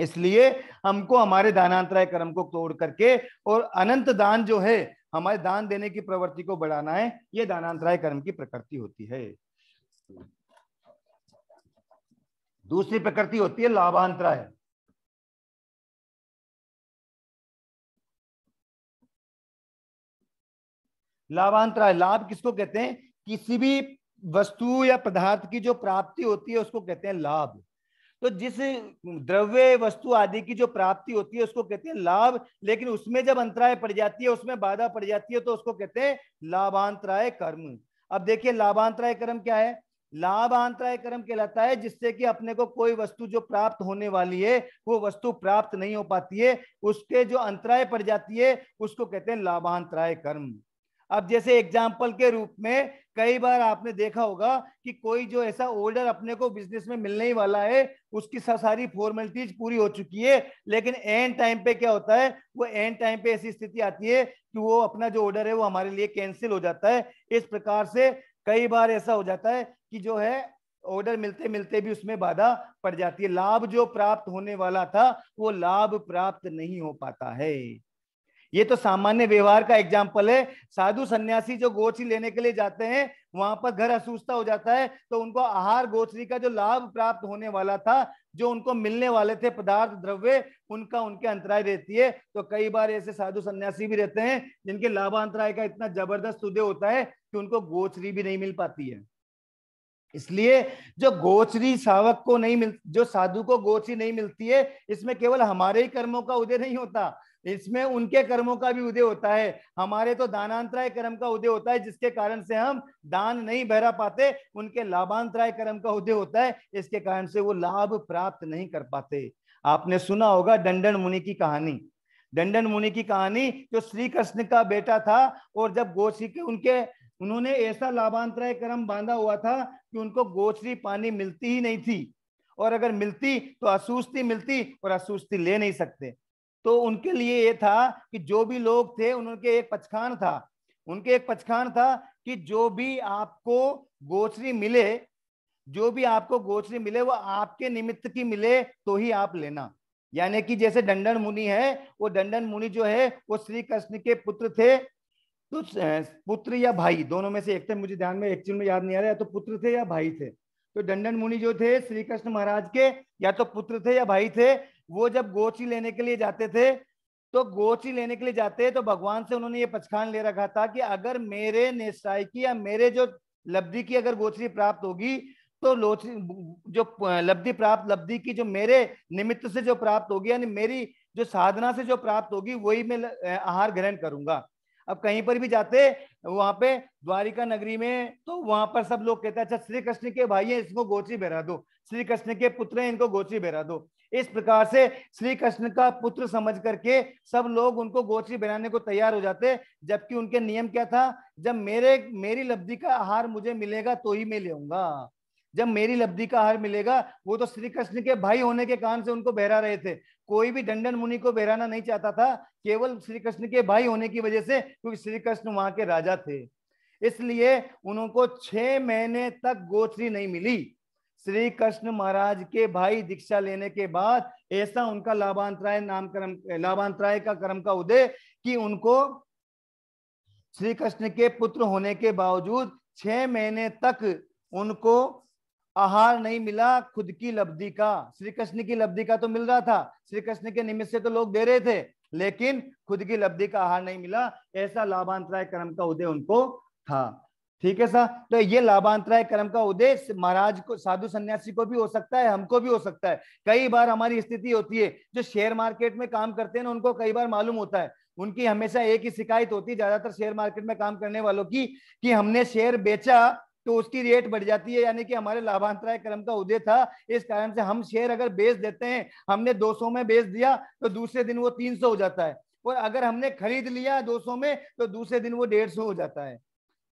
इसलिए हमको हमारे दानांतराय कर्म को तोड़ करके और अनंत दान जो है हमारे दान देने की प्रवृत्ति को बढ़ाना है ये दानांतराय कर्म की प्रकृति होती है दूसरी प्रकृति होती है लाभांतराय लाभांतराय लाभ किसको कहते हैं किसी भी वस्तु या पदार्थ की जो प्राप्ति होती है उसको कहते हैं लाभ तो जिस द्रव्य वस्तु आदि की जो प्राप्ति होती है उसको कहते हैं लाभ लेकिन उसमें जब अंतराय पड़ जाती है उसमें बाधा पड़ जाती है तो उसको कहते हैं लाभांतराय कर्म अब देखिए लाभांतराय कर्म क्या है लाभांतराय कर्म कहलाता है जिससे कि अपने को कोई वस्तु जो प्राप्त होने वाली है वो वस्तु प्राप्त नहीं हो पाती है उसके जो अंतराय पड़ जाती है उसको कहते हैं लाभांतराय कर्म अब जैसे एग्जाम्पल के रूप में कई बार आपने देखा होगा कि कोई जो ऐसा ऑर्डर अपने को बिजनेस में मिलने ही वाला है उसकी सारी फॉर्मेलिटीज पूरी हो चुकी है लेकिन एंड टाइम पे क्या होता है वो एंड टाइम पे ऐसी स्थिति आती है कि वो अपना जो ऑर्डर है वो हमारे लिए कैंसिल हो जाता है इस प्रकार से कई बार ऐसा हो जाता है कि जो है ऑर्डर मिलते मिलते भी उसमें बाधा पड़ जाती है लाभ जो प्राप्त होने वाला था वो लाभ प्राप्त नहीं हो पाता है ये तो सामान्य व्यवहार का एग्जाम्पल है साधु सन्यासी जो गोचरी लेने के लिए जाते हैं वहां पर घर असूस्ता हो जाता है तो उनको आहार गोचरी का जो लाभ प्राप्त होने वाला था जो उनको मिलने वाले थे पदार्थ द्रव्य उनका उनके अंतराय रहती है तो कई बार ऐसे साधु सन्यासी भी रहते हैं जिनके लाभांतराय का इतना जबरदस्त उदय होता है कि उनको गोचरी भी नहीं मिल पाती है इसलिए जो गोचरी सावक को नहीं मिल जो साधु को गोचरी नहीं मिलती है इसमें केवल हमारे ही कर्मों का उदय नहीं होता इसमें उनके कर्मों का भी उदय होता है हमारे तो दानांतराय कर्म का उदय होता है जिसके कारण से हम दान नहीं बहरा पाते उनके लाभांतराय कर्म का उदय होता है इसके कारण से वो लाभ प्राप्त नहीं कर पाते आपने सुना होगा डंडन मुनि की कहानी डंडन मुनि की कहानी जो श्री कृष्ण का बेटा था और जब गोश्री के उनके उन्होंने ऐसा लाभांतराय कर्म बांधा हुआ था कि उनको गोश्री पानी मिलती ही नहीं थी और अगर मिलती तो असुस्ती मिलती और असुस्ती ले नहीं सकते तो उनके लिए ये था कि जो भी लोग थे उनके एक पचखान था उनके एक पचखान था कि जो भी आपको गोचरी मिले जो भी आपको गोचरी मिले वो आपके निमित्त की मिले तो ही आप लेना यानी कि जैसे डंडन मुनि है वो डंडन मुनि जो है वो श्री कृष्ण के पुत्र थे तो पुत्र या भाई दोनों में से एक थे मुझे ध्यान में एक चीज में याद नहीं आ रहा तो पुत्र थे या भाई थे तो डंडन मुनि जो थे श्री कृष्ण महाराज के या तो पुत्र थे या भाई थे वो जब गोची लेने के लिए जाते थे तो गोची लेने के लिए जाते तो भगवान से उन्होंने ये पचखान ले रखा था कि अगर मेरे निश्चय की या मेरे जो लब्धि की अगर गोचरी प्राप्त होगी तो लोची जो लब्धि प्राप्त लब्धि की जो मेरे निमित्त से जो प्राप्त होगी यानी मेरी जो साधना से जो प्राप्त होगी वही मैं आहार ग्रहण करूंगा अब कहीं पर भी जाते वहां पे द्वारिका नगरी में तो वहां पर सब लोग कहते हैं अच्छा श्री कृष्ण के भाई हैं इसको गोची बहरा दो श्री कृष्ण के पुत्र हैं इनको गोची बहरा दो इस प्रकार से श्री कृष्ण का पुत्र समझ करके सब लोग उनको गोत्री बनाने को तैयार हो जाते जबकि उनके नियम क्या था जब मेरे मेरी लब्धि का आहार मुझे मिलेगा तो ही मैं लेगा जब मेरी लब्धि का आहार मिलेगा वो तो श्री कृष्ण के भाई होने के कारण से उनको बहरा रहे थे कोई भी डंडन मुनि को बहराना नहीं चाहता था केवल श्री कृष्ण के भाई होने की वजह से क्योंकि श्री कृष्ण वहां के राजा थे इसलिए उनको छह महीने तक गोत्री नहीं मिली श्री कृष्ण महाराज के भाई दीक्षा लेने के बाद ऐसा उनका लाभांतराय कर्म लाभांतराय का कर्म का उदय कि उनको श्री कृष्ण के पुत्र होने के बावजूद छह महीने तक उनको आहार नहीं मिला खुद की लब्धि का श्री कृष्ण की लब्धि का तो मिल रहा था श्री कृष्ण के निमित्त से तो लोग दे रहे थे लेकिन खुद की लब्धि का आहार नहीं मिला ऐसा लाभांतराय कर्म का उदय उनको था ठीक है सर तो ये लाभांतराय कर्म का उद्देश्य महाराज को साधु सन्यासी को भी हो सकता है हमको भी हो सकता है कई बार हमारी स्थिति होती है जो शेयर मार्केट में काम करते हैं ना उनको कई बार मालूम होता है उनकी हमेशा एक ही शिकायत होती है ज्यादातर शेयर मार्केट में काम करने वालों की कि हमने शेयर बेचा तो उसकी रेट बढ़ जाती है यानी कि हमारे लाभांतराय क्रम का उदय था इस कारण से हम शेयर अगर बेच देते हैं हमने 200 में बेच दिया तो दूसरे दिन वो 300 हो जाता है और अगर हमने खरीद लिया 200 में तो दूसरे दिन वो 150 हो जाता है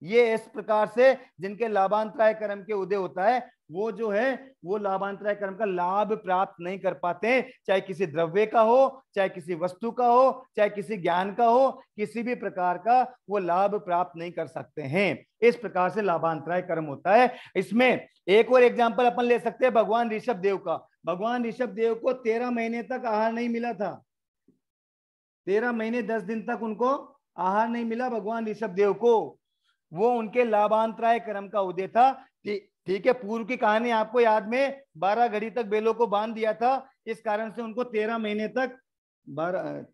ये इस प्रकार से जिनके लाभांतराय कर्म के उदय होता है वो जो है वो लाभांतराय कर्म का लाभ प्राप्त नहीं कर पाते चाहे किसी द्रव्य का हो चाहे किसी वस्तु का हो चाहे किसी ज्ञान का हो किसी भी प्रकार का वो लाभ प्राप्त नहीं कर सकते हैं इस प्रकार से लाभांतराय कर्म होता है इसमें एक और एग्जाम्पल अपन ले सकते हैं भगवान ऋषभ देव का भगवान ऋषभ देव को तेरह महीने तक आहार नहीं मिला था तेरह महीने दस दिन तक उनको आहार नहीं मिला भगवान ऋषभ देव को वो उनके लाभांतराय कर्म का उदय था ठीक है पूर्व की कहानी आपको याद में बारह घड़ी तक बेलों को बांध दिया था इस कारण से उनको तेरह महीने तक बारह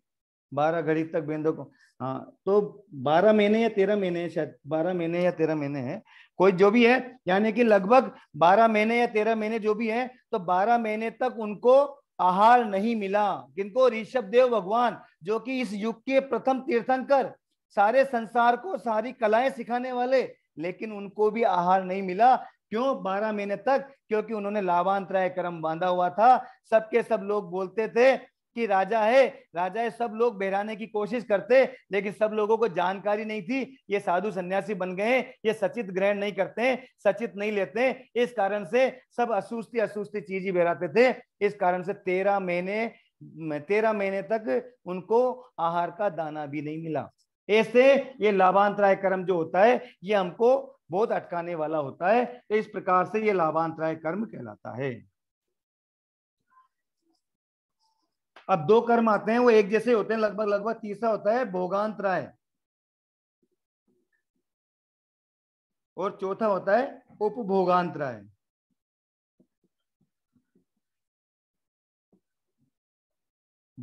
बारह घड़ी तक बेंदों को हाँ तो बारह महीने या तेरह महीने शायद बारह महीने या तेरह महीने है कोई जो भी है यानी कि लगभग बारह महीने या तेरह महीने जो भी है तो बारह महीने तक उनको आहार नहीं मिला किनको ऋषभ देव भगवान जो कि इस युग के प्रथम तीर्थंकर सारे संसार को सारी कलाएं सिखाने वाले लेकिन उनको भी आहार नहीं मिला क्यों बारह महीने तक क्योंकि उन्होंने लाभांतराय कर्म बांधा हुआ था सबके सब लोग बोलते थे कि राजा है राजा है सब लोग बहराने की कोशिश करते लेकिन सब लोगों को जानकारी नहीं थी ये साधु सन्यासी बन गए ये सचित ग्रहण नहीं करते सचित नहीं लेते इस कारण से सब असुस्ती असुस्ती चीज ही बहराते थे इस कारण से तेरह महीने तेरह महीने तक उनको आहार का दाना भी नहीं मिला ऐसे ये लाभांतराय कर्म जो होता है ये हमको बहुत अटकाने वाला होता है तो इस प्रकार से ये लाभांतराय कर्म कहलाता है अब दो कर्म आते हैं वो एक जैसे होते हैं लगभग लगभग तीसरा होता है भोगांतराय और चौथा होता है उपभोगांतराय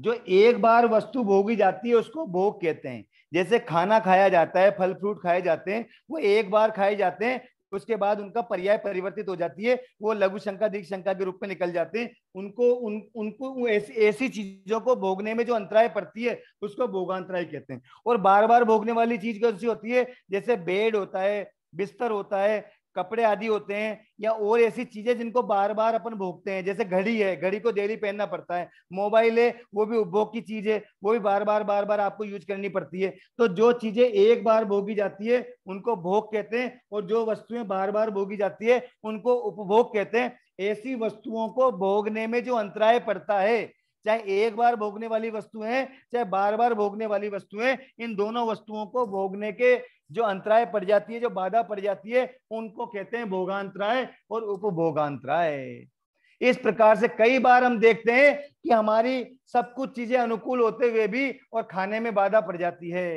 जो एक बार वस्तु भोगी जाती है उसको भोग कहते हैं जैसे खाना खाया जाता है फल फ्रूट खाए जाते हैं वो एक बार खाए जाते हैं उसके बाद उनका पर्याय परिवर्तित हो जाती है वो लघु शंका दीर्घ शंका के रूप में निकल जाते हैं उनको उन उनको ऐसी ऐसी चीजों को भोगने में जो अंतराय पड़ती है उसको भोगांतराय कहते हैं और बार बार भोगने वाली चीज कौन सी होती है जैसे बेड होता है बिस्तर होता है कपड़े आदि होते हैं या और ऐसी चीजें जिनको बार बार अपन भोगते हैं जैसे घड़ी है घड़ी को डेली पहनना पड़ता है मोबाइल है वो भी उपभोग की चीज है वो भी बार बार बार बार आपको यूज करनी पड़ती है तो जो चीजें एक बार भोगी जाती है उनको भोग कहते हैं और जो वस्तुएं बार बार भोगी जाती है उनको उपभोग कहते हैं ऐसी वस्तुओं को भोगने में जो अंतराय पड़ता है चाहे एक बार भोगने वाली वस्तुएं चाहे बार बार भोगने वाली वस्तुएं इन दोनों वस्तुओं को भोगने के जो अंतराय पड़ जाती है जो बाधा पड़ जाती है उनको कहते हैं भोगांतराय और उपभोगांतराय इस प्रकार से कई बार हम देखते हैं कि हमारी सब कुछ चीजें अनुकूल होते हुए भी और खाने में बाधा पड़ जाती है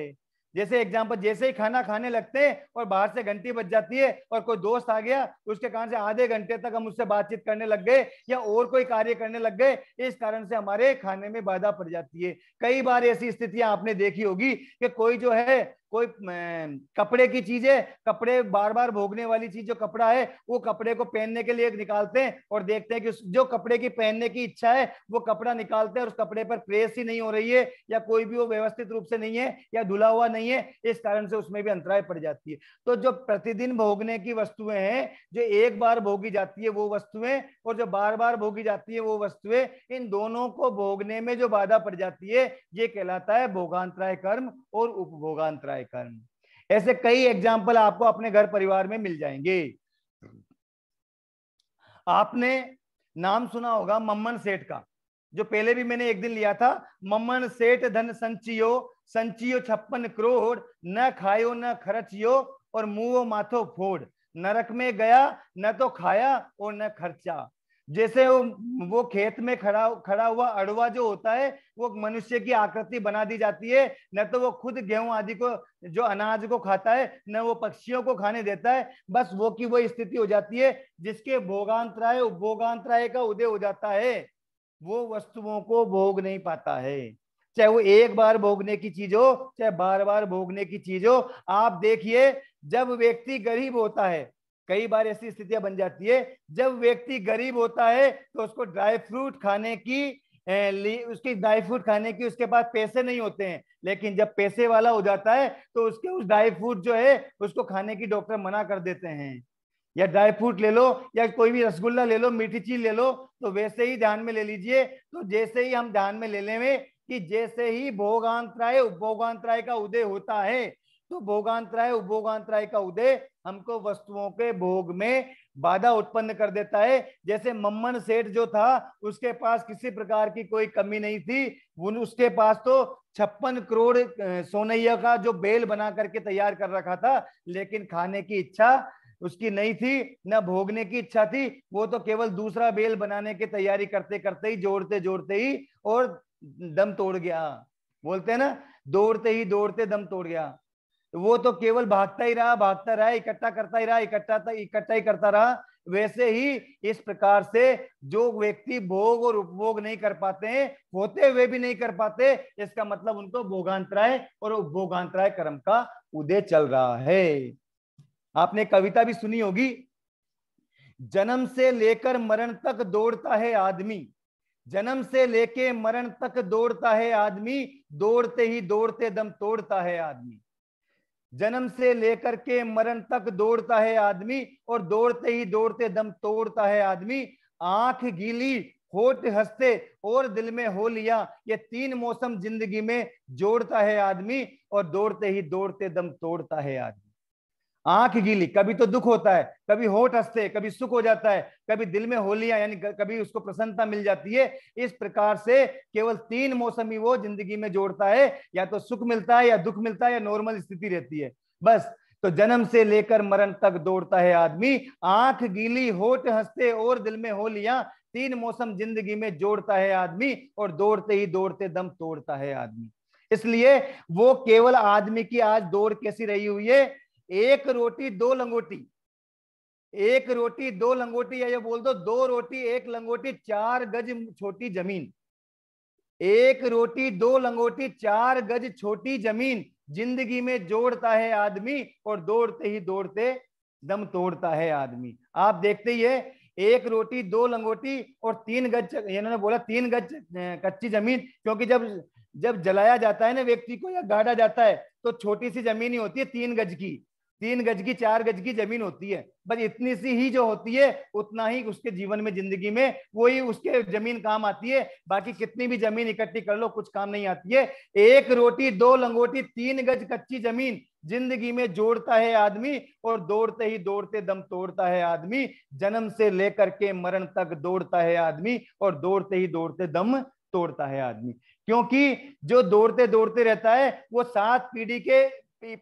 जैसे एग्जाम्पल जैसे ही खाना खाने लगते हैं और बाहर से घंटी बज जाती है और कोई दोस्त आ गया उसके कारण से आधे घंटे तक हम उससे बातचीत करने लग गए या और कोई कार्य करने लग गए इस कारण से हमारे खाने में बाधा पड़ जाती है कई बार ऐसी स्थितियां आपने देखी होगी कि कोई जो है कोई कपड़े की चीज है कपड़े बार बार भोगने वाली चीज जो कपड़ा है वो कपड़े को पहनने के लिए निकालते हैं और देखते हैं कि जो कपड़े की पहनने की इच्छा है वो कपड़ा निकालते हैं और उस कपड़े पर प्रेस ही नहीं हो रही है या कोई भी वो व्यवस्थित रूप से नहीं है या धुला हुआ नहीं है इस कारण से उसमें भी अंतराय पड़ जाती है तो जो प्रतिदिन भोगने की वस्तुएं हैं जो एक बार भोगी जाती है वो वस्तुएं और जो बार बार भोगी जाती है वो वस्तुएं इन दोनों को भोगने में जो बाधा पड़ जाती है ये कहलाता है भोगांतराय कर्म और उपभोगांतराय कर्म ऐसे कई एग्जाम्पल आपको अपने घर परिवार में मिल जाएंगे आपने नाम सुना होगा मम्मन सेठ का जो पहले भी मैंने एक दिन लिया था मम्मन सेठ धन संचियो संचियो छप्पन करोड़ न खायो न खर्चियो और मुंह माथो फोड़ नरक में गया न तो खाया और न खर्चा जैसे वो वो खेत में खड़ा खड़ा हुआ अड़वा जो होता है वो मनुष्य की आकृति बना दी जाती है न तो वो खुद गेहूं आदि को जो अनाज को खाता है न वो पक्षियों को खाने देता है बस वो की वो स्थिति हो जाती है जिसके भोगांतराय भोगांतराय का उदय हो जाता है वो वस्तुओं को भोग नहीं पाता है चाहे वो एक बार भोगने की चीज हो चाहे बार बार भोगने की चीज हो आप देखिए जब व्यक्ति गरीब होता है कई बार ऐसी स्थितियां बन जाती है जब व्यक्ति गरीब होता है तो उसको ड्राई फ्रूट खाने की उसकी ड्राई फ्रूट खाने की उसके पास पैसे नहीं होते हैं लेकिन जब पैसे वाला हो जाता है तो उसके उस ड्राई फ्रूट जो है उसको खाने की डॉक्टर मना कर देते हैं या ड्राई फ्रूट ले लो या कोई भी रसगुल्ला ले लो मीठी चीज ले लो तो वैसे ही ध्यान में ले लीजिए तो जैसे ही हम ध्यान में ले लेंगे कि जैसे ही भोगांतराय उपभोगांतराय का उदय होता है तो भोगांतराय उपभोगांतराय का उदय हमको वस्तुओं के भोग में बाधा उत्पन्न कर देता है जैसे मम्मन सेठ जो था उसके पास किसी प्रकार की कोई कमी नहीं थी उसके पास तो छप्पन करोड़ सोनैया का जो बेल बना करके तैयार कर रखा था लेकिन खाने की इच्छा उसकी नहीं थी न भोगने की इच्छा थी वो तो केवल दूसरा बेल बनाने की तैयारी करते करते ही जोड़ते जोड़ते ही और दम तोड़ गया बोलते हैं ना दौड़ते ही दौड़ते दम तोड़ गया वो तो केवल भागता ही रहा भागता रहा इकट्ठा करता ही रहा इकट्ठा इकट्ठा ही करता रहा वैसे ही इस प्रकार से जो व्यक्ति भोग और उपभोग नहीं कर पाते हैं होते हुए भी नहीं कर पाते इसका मतलब उनको भोगांतराय और उपभोगांतराय कर्म का उदय चल रहा है आपने कविता भी सुनी होगी जन्म से लेकर मरण तक दौड़ता है आदमी जन्म से लेके मरण तक दौड़ता है आदमी दौड़ते ही दौड़ते दम तोड़ता है आदमी जन्म से लेकर के मरण तक दौड़ता है आदमी और दौड़ते ही दौड़ते दम तोड़ता है आदमी आंख गीली होठ हंसते और दिल में हो लिया ये तीन मौसम जिंदगी में जोड़ता है आदमी और दौड़ते ही दौड़ते दम तोड़ता है आदमी आंख गीली कभी तो दुख होता है कभी होठ हंसते कभी सुख हो जाता है कभी दिल में होलिया यानी कभी उसको प्रसन्नता मिल जाती है इस प्रकार से केवल तीन मौसम ही वो जिंदगी में जोड़ता है या तो सुख मिलता है या दुख मिलता है या नॉर्मल स्थिति रहती है बस तो जन्म से लेकर मरण तक दौड़ता है आदमी आंख गीली होठ हंसते और दिल में होलिया तीन मौसम जिंदगी में जोड़ता है आदमी और दौड़ते ही दौड़ते दम तोड़ता है आदमी इसलिए वो केवल आदमी की आज दौड़ कैसी रही हुई है एक रोटी दो लंगोटी एक रोटी दो लंगोटी या ये बोल दो दो रोटी एक लंगोटी चार गज छोटी जमीन एक रोटी दो लंगोटी चार गज छोटी जमीन जिंदगी में जोड़ता है आदमी और दौड़ते ही दौड़ते दम तोड़ता है आदमी आप देखते ही है एक रोटी दो लंगोटी और तीन गज इन्होंने बोला तीन गज कच्ची जमीन क्योंकि जब जब जलाया जाता है ना व्यक्ति को या गाड़ा जाता है तो छोटी सी जमीन ही होती है तीन गज की तीन गज की चार गज की जमीन होती है बस इतनी सी ही जो होती है उतना ही उसके जीवन में जिंदगी में वही उसके जमीन काम आती है बाकी कितनी भी जमीन इकट्ठी कर लो कुछ काम नहीं आती है एक रोटी दो लंगोटी तीन गज कच्ची जमीन जिंदगी में जोड़ता है आदमी और दौड़ते ही दौड़ते दम तोड़ता है आदमी जन्म से लेकर के मरण तक दौड़ता है आदमी और दौड़ते ही दौड़ते दम तोड़ता है आदमी क्योंकि जो दौड़ते दौड़ते रहता है वो सात पीढ़ी के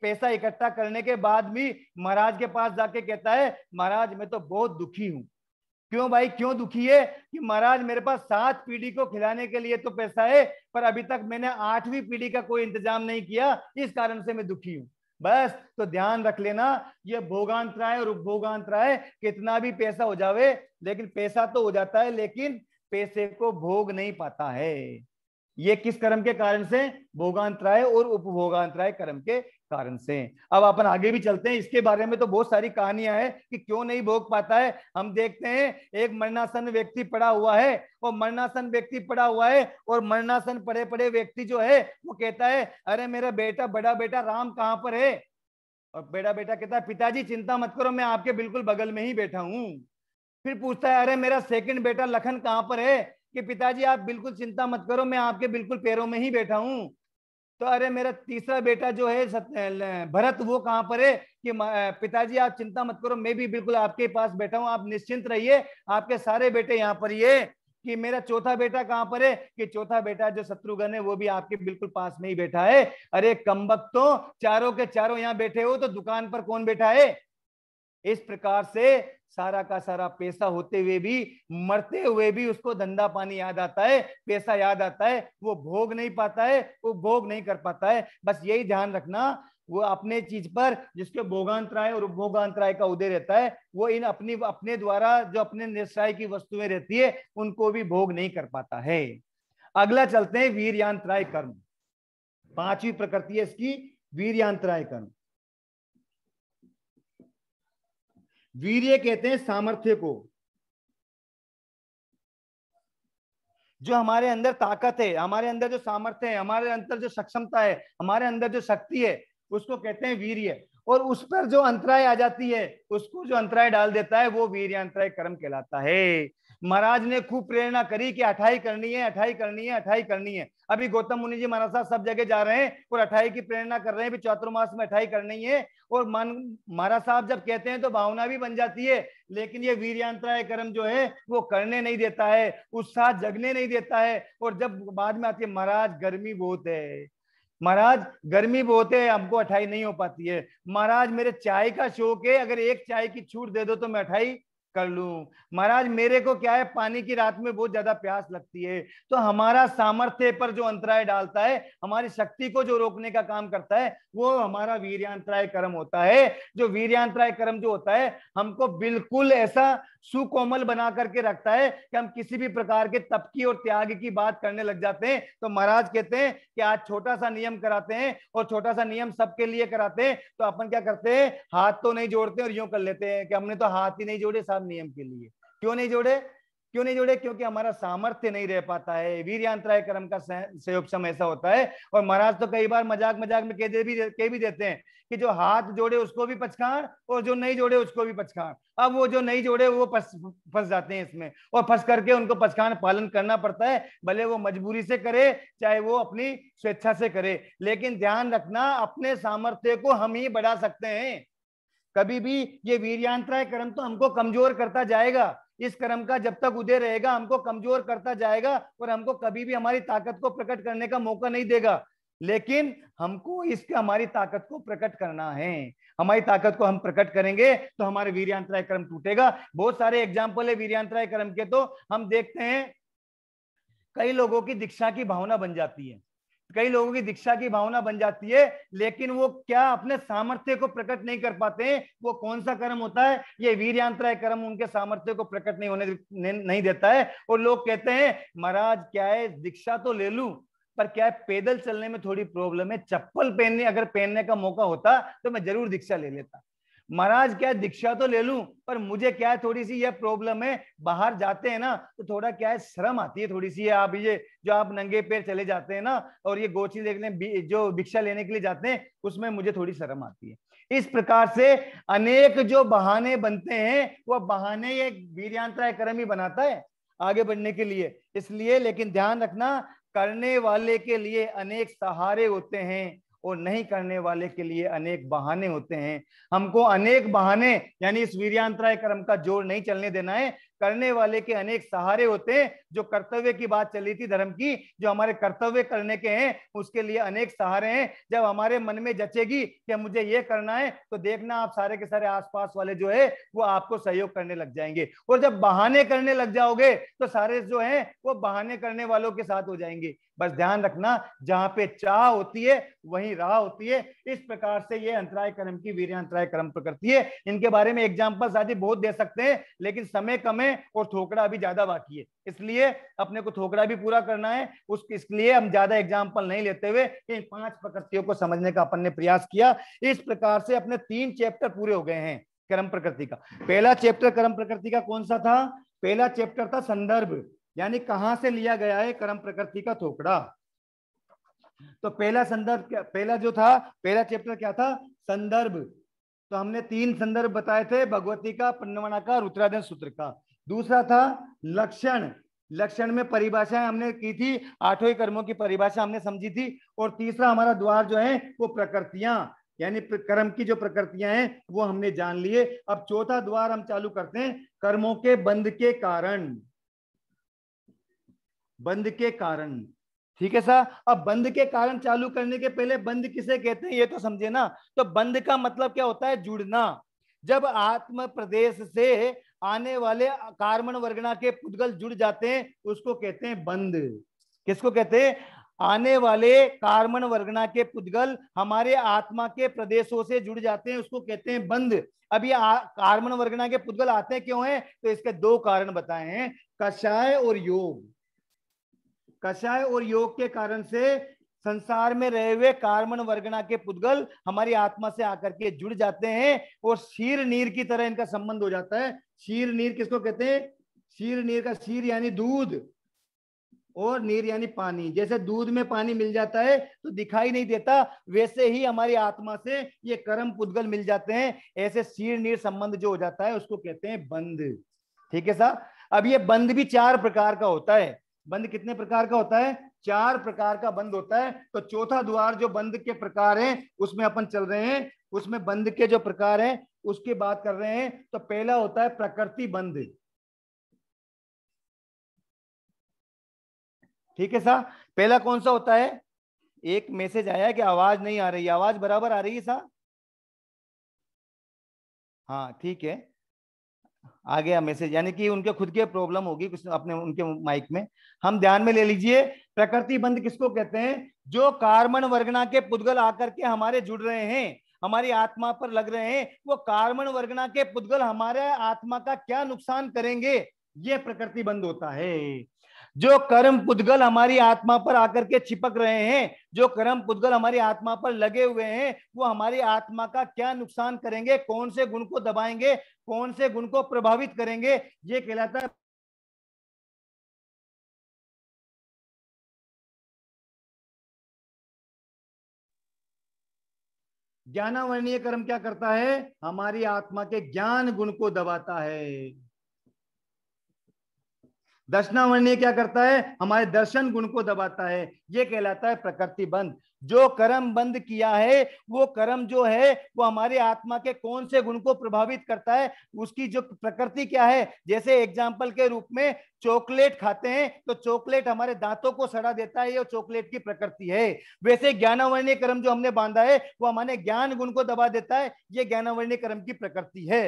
पैसा इकट्ठा करने के बाद भी महाराज के पास जाके कहता है महाराज मैं तो बहुत दुखी हूँ क्यों भाई क्यों दुखी है कि महाराज मेरे पास सात पीढ़ी को खिलाने के लिए तो पैसा है पर अभी तक मैंने आठवीं पीढ़ी का कोई इंतजाम नहीं किया इस कारण से मैं दुखी हूं बस तो ध्यान रख लेना ये भोगांतराय और उपभोगांतराय कितना भी पैसा हो जावे लेकिन पैसा तो हो जाता है लेकिन पैसे को भोग नहीं पाता है ये किस कर्म के कारण से भोगांतराय और उपभोगांतराय कर्म के कारण से अब अपन आगे भी चलते हैं इसके बारे में तो बहुत सारी कहानियां हैं कि क्यों नहीं भोग पाता है हम देखते हैं एक मरणासन व्यक्ति पड़ा हुआ है और मरणासन व्यक्ति पड़ा हुआ है और मरणासन पड़े पड़े व्यक्ति जो है वो कहता है अरे मेरा बेटा बड़ा बेटा राम कहाँ पर है और बेटा बेटा कहता है पिताजी चिंता मत करो मैं आपके बिल्कुल बगल में ही बैठा हूँ फिर पूछता है अरे मेरा सेकंड बेटा लखन कहाँ पर है कि पिताजी आप बिल्कुल चिंता मत करो मैं आपके बिल्कुल पैरों में ही बैठा हूं तो अरे मेरा तीसरा बेटा जो है भरत वो कहां पर है कि पिताजी आप चिंता मत करो मैं भी बिल्कुल आपके पास बैठा हूं आप निश्चिंत रहिए आपके सारे बेटे यहां पर ये कि मेरा चौथा बेटा कहां पर है कि चौथा बेटा जो शत्रुघ्न है वो भी आपके बिल्कुल पास में ही बैठा है अरे कम्बक तो चारों के चारों यहाँ बैठे हो तो दुकान पर कौन बैठा है इस प्रकार से सारा का सारा पैसा होते हुए भी मरते हुए भी उसको धंधा पानी याद आता है पैसा याद आता है वो भोग नहीं पाता है वो भोग नहीं कर पाता है बस यही ध्यान रखना वो अपने चीज पर जिसके भोगांतराय और उपभोगांतराय का उदय रहता है वो इन अपनी अपने द्वारा जो अपने निश्चय की वस्तुएं रहती है उनको भी भोग नहीं कर पाता है अगला चलते हैं वीरयांतराय कर्म पांचवी प्रकृति है इसकी वीरयांतराय कर्म वीर्य कहते हैं सामर्थ्य को जो हमारे अंदर ताकत है हमारे अंदर जो सामर्थ्य है हमारे अंदर जो सक्षमता है हमारे अंदर जो शक्ति है उसको कहते हैं वीर्य और उस पर जो अंतराय आ जाती है उसको जो अंतराय डाल देता है वो वीर अंतराय कर्म कहलाता है महाराज ने खूब प्रेरणा करी कि अठाई करनी है अठाई करनी है अठाई करनी है अभी गौतम मुनि जी महाराज साहब सब जगह जा रहे हैं और अठाई की प्रेरणा कर रहे हैं भी में अठाई करनी है और मन महाराज साहब जब कहते हैं तो भावना भी बन जाती है लेकिन ये वीर कर्म जो है वो करने नहीं देता है उत्साह जगने नहीं देता है और जब बाद में आती है महाराज गर्मी बहुत है महाराज गर्मी बहुत है हमको अठाई नहीं हो पाती है महाराज मेरे चाय का शौक है अगर एक चाय की छूट दे दो तो मैं अठाई कर लू महाराज मेरे को क्या है पानी की रात में बहुत ज्यादा प्यास लगती है तो हमारा सामर्थ्य पर जो अंतराय डालता है हमारी शक्ति को जो रोकने का काम करता है वो हमारा वीर्यांतराय कर्म होता है जो वीर्यांतराय कर्म जो होता है हमको बिल्कुल ऐसा सुकोमल बना करके रखता है कि हम किसी भी प्रकार के तपकी और त्याग की बात करने लग जाते हैं तो महाराज कहते हैं कि आज छोटा सा नियम कराते हैं और छोटा सा नियम सबके लिए कराते हैं तो अपन क्या करते हैं हाथ तो नहीं जोड़ते और यूं कर लेते हैं कि हमने तो हाथ ही नहीं जोड़े सब नियम के लिए क्यों नहीं जोड़े क्यों नहीं जुड़े क्योंकि हमारा सामर्थ्य नहीं रह पाता है वीर अंतराय कर्म का संयोग समय ऐसा होता है और महाराज तो कई बार मजाक मजाक में कह दे भी कह भी देते हैं कि जो हाथ जोड़े उसको भी पचखाड़ और जो नहीं जोड़े उसको भी पचखाड़ अब वो जो नहीं जोड़े वो फंस जाते हैं इसमें और फंस करके उनको पचखाड़ पालन करना पड़ता है भले वो मजबूरी से करे चाहे वो अपनी स्वेच्छा से करे लेकिन ध्यान रखना अपने सामर्थ्य को हम ही बढ़ा सकते हैं कभी भी ये वीरियांतराय कर्म तो हमको कमजोर करता जाएगा इस क्रम का जब तक उदय रहेगा हमको कमजोर करता जाएगा और हमको कभी भी हमारी ताकत को प्रकट करने का मौका नहीं देगा लेकिन हमको इसके हमारी ताकत को प्रकट करना है हमारी ताकत को हम प्रकट करेंगे तो हमारे वीरियांतराय क्रम टूटेगा बहुत सारे एग्जाम्पल है वीरियांतराय क्रम के तो हम देखते हैं कई लोगों की दीक्षा की भावना बन जाती है कई लोगों की दीक्षा की भावना बन जाती है लेकिन वो क्या अपने सामर्थ्य को प्रकट नहीं कर पाते हैं वो कौन सा कर्म होता है ये वीर यात्रा कर्म उनके सामर्थ्य को प्रकट नहीं होने नहीं देता है और लोग कहते हैं महाराज क्या है दीक्षा तो ले लू पर क्या है पैदल चलने में थोड़ी प्रॉब्लम है चप्पल पहनने अगर पहनने का मौका होता तो मैं जरूर दीक्षा ले लेता महाराज क्या दीक्षा तो ले लू पर मुझे क्या है थोड़ी सी यह प्रॉब्लम है बाहर जाते हैं ना तो थोड़ा क्या है श्रम आती है थोड़ी सी आप ये जो आप नंगे पैर चले जाते हैं ना और ये गोची देखने जो भिक्षा लेने के लिए जाते हैं उसमें मुझे थोड़ी शर्म आती है इस प्रकार से अनेक जो बहाने बनते हैं वह बहाने एक वीरियांतरा क्रम ही बनाता है आगे बढ़ने के लिए इसलिए लेकिन ध्यान रखना करने वाले के लिए अनेक सहारे होते हैं और नहीं करने वाले के लिए अनेक बहाने होते हैं हमको अनेक बहाने यानी इस वीरियांतराय कर्म का जोर नहीं चलने देना है करने वाले के अनेक सहारे होते हैं जो कर्तव्य की बात चली थी धर्म की जो हमारे कर्तव्य करने के हैं उसके लिए अनेक सहारे हैं जब हमारे मन में जचेगी कि मुझे ये करना है तो देखना आप सारे के सारे आसपास वाले जो है वो आपको सहयोग करने लग जाएंगे और जब बहाने करने लग जाओगे तो सारे जो है वो बहाने करने वालों के साथ हो जाएंगे बस ध्यान रखना जहां पे चाह होती है वही राह होती है इस प्रकार से ये अंतराय क्रम की वीर अंतराय क्रम प्रकृति है इनके बारे में एग्जाम्पल साथी बहुत दे सकते हैं लेकिन समय कम है और थोकड़ा भी ज्यादा बाकी है इसलिए अपने को थोकड़ा भी पूरा करना है उस इसलिए हम ज्यादा एग्जाम्पल नहीं लेते हुए इन पांच प्रकृतियों को समझने का अपन ने प्रयास किया इस प्रकार से अपने तीन चैप्टर पूरे हो गए हैं कर्म प्रकृति का पहला चैप्टर कर्म प्रकृति का कौन सा था पहला चैप्टर था संदर्भ यानी कहां से लिया गया है कर्म प्रकृति का थोकड़ा तो पहला संदर्भ पहला जो था पहला चैप्टर क्या था संदर्भ तो हमने तीन संदर्भ बताए थे भगवती का पन्नवना का रुद्राधन सूत्र का दूसरा था लक्षण लक्षण में परिभाषाएं हमने की थी आठवें कर्मों की परिभाषा हमने समझी थी और तीसरा हमारा द्वार जो है वो प्रकृतियां यानी कर्म की जो प्रकृतियां हैं वो हमने जान लिए अब चौथा द्वार हम चालू करते हैं कर्मों के बंद के कारण बंद के कारण ठीक है सर अब बंद के कारण चालू करने के पहले बंद किसे कहते हैं ये तो समझे ना तो बंद का मतलब क्या होता है जुड़ना जब आत्म प्रदेश से आने वाले कार्मण वर्गना के पुद्गल जुड़ जाते हैं उसको कहते हैं बंद किसको कहते हैं आने वाले कार्बन वर्गना के पुद्गल हमारे आत्मा के प्रदेशों से जुड़ जाते हैं उसको कहते हैं बंद अब ये कार्बन वर्गना के पुद्गल आते क्यों हैं तो इसके दो कारण बताए हैं कषाय और योग कषाय और योग के कारण से संसार में रहे हुए कार्बन वर्गना के पुद्गल हमारी आत्मा से आकर के जुड़ जाते हैं और शीर नीर की तरह इनका संबंध हो जाता है शीर नीर किसको कहते हैं शीर नीर का शीर यानी दूध और नीर यानी पानी जैसे दूध में पानी मिल जाता है तो दिखाई नहीं देता वैसे ही हमारी आत्मा से ये कर्म पुद्गल मिल जाते हैं ऐसे शीर नीर संबंध जो हो जाता है उसको कहते हैं बंद ठीक है साहब अब ये बंद भी चार प्रकार का होता है बंद कितने प्रकार का होता है चार प्रकार का बंद होता है तो चौथा द्वार जो बंद के प्रकार है उसमें अपन चल रहे हैं उसमें बंद के जो प्रकार है उसकी बात कर रहे हैं तो पहला होता है प्रकृति बंद ठीक है सा पहला कौन सा होता है एक मैसेज आया कि आवाज नहीं आ रही आवाज बराबर आ रही है सा हाँ ठीक है आ गया मैसेज यानी कि उनके खुद के प्रॉब्लम होगी कुछ अपने उनके माइक में हम ध्यान में ले लीजिए प्रकृति बंद किसको कहते हैं जो कार्बन वर्गना के पुद्गल आकर के हमारे जुड़ रहे हैं हमारी आत्मा पर लग रहे हैं वो कार्बन वर्गना के पुद्गल हमारे आत्मा का क्या नुकसान करेंगे ये प्रकृति बंद होता है जो कर्म पुद्गल हमारी आत्मा पर आकर के चिपक रहे हैं जो कर्म पुद्गल हमारी आत्मा पर लगे हुए हैं वो हमारी आत्मा का क्या नुकसान करेंगे कौन से गुण को दबाएंगे कौन से गुण को प्रभावित करेंगे ये कहलाता है ज्ञानावरणीय कर्म क्या करता है हमारी आत्मा के ज्ञान गुण को दबाता है दर्शनावरणीय क्या करता है हमारे दर्शन गुण को दबाता है ये कहलाता है प्रकृति बंद जो कर्म बंद किया है वो कर्म जो है वो हमारे आत्मा के कौन से गुण को प्रभावित करता है उसकी जो प्रकृति क्या है जैसे एग्जाम्पल के रूप में चॉकलेट खाते हैं तो चॉकलेट हमारे दांतों को सड़ा देता है ये चॉकलेट की प्रकृति है वैसे ज्ञानावर्णीय कर्म जो हमने बांधा है वो हमारे ज्ञान गुण को दबा देता है ये ज्ञानावर्णीय कर्म की प्रकृति है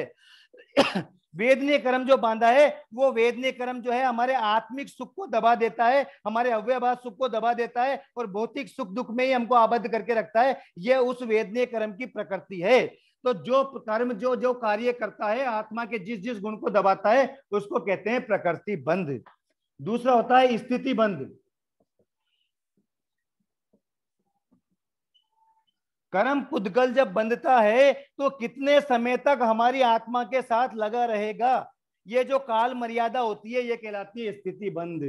*coughs* वेद ने कर्म जो बांधा है वो वेद ने कर्म जो है हमारे आत्मिक सुख को दबा देता है हमारे अव्यवाद सुख को दबा देता है और भौतिक सुख दुख में ही हमको आबद्ध करके रखता है ये उस वेद ने कर्म की प्रकृति है तो जो कर्म जो जो कार्य करता है आत्मा के जिस जिस गुण को दबाता है उसको कहते हैं प्रकृति बंध दूसरा होता है स्थिति बंध कर्म पुद्गल जब बंधता है तो कितने समय तक हमारी आत्मा के साथ लगा रहेगा ये जो काल मर्यादा होती है ये कहलाती है स्थिति बंद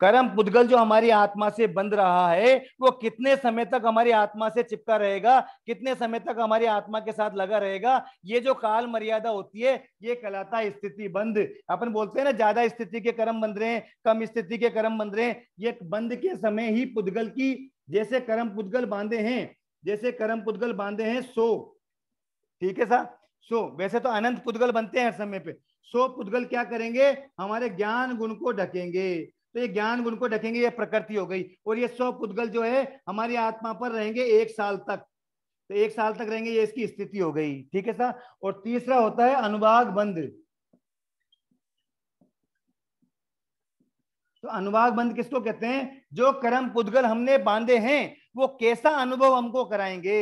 कर्म पुद्गल जो हमारी आत्मा से बंध रहा है वो कितने समय तक हमारी आत्मा से चिपका रहेगा कितने समय तक हमारी आत्मा के साथ लगा रहेगा ये जो काल मर्यादा होती है ये कहलाता है स्थिति बंद अपन बोलते हैं ना ज्यादा स्थिति के कर्म बंध रहे हैं कम स्थिति के कर्म बंध रहे हैं ये बंद के समय ही पुद्गल की जैसे कर्म पुद्गल बांधे हैं जैसे करम पुद्गल बांधे हैं सो ठीक है सा सो वैसे तो अनंत पुद्गल बनते हैं हर समय पे सो पुद्गल क्या करेंगे हमारे ज्ञान गुण को ढकेंगे तो ये ज्ञान गुण को ढकेंगे ये प्रकृति हो गई और ये सौ पुद्गल जो है हमारी आत्मा पर रहेंगे एक साल तक तो एक साल तक रहेंगे ये इसकी स्थिति हो गई ठीक है सा और तीसरा होता है अनुभाग बंद तो अनुभाग बंद किसको कहते हैं जो कर्म पुद्गल हमने बांधे हैं वो कैसा अनुभव हमको कराएंगे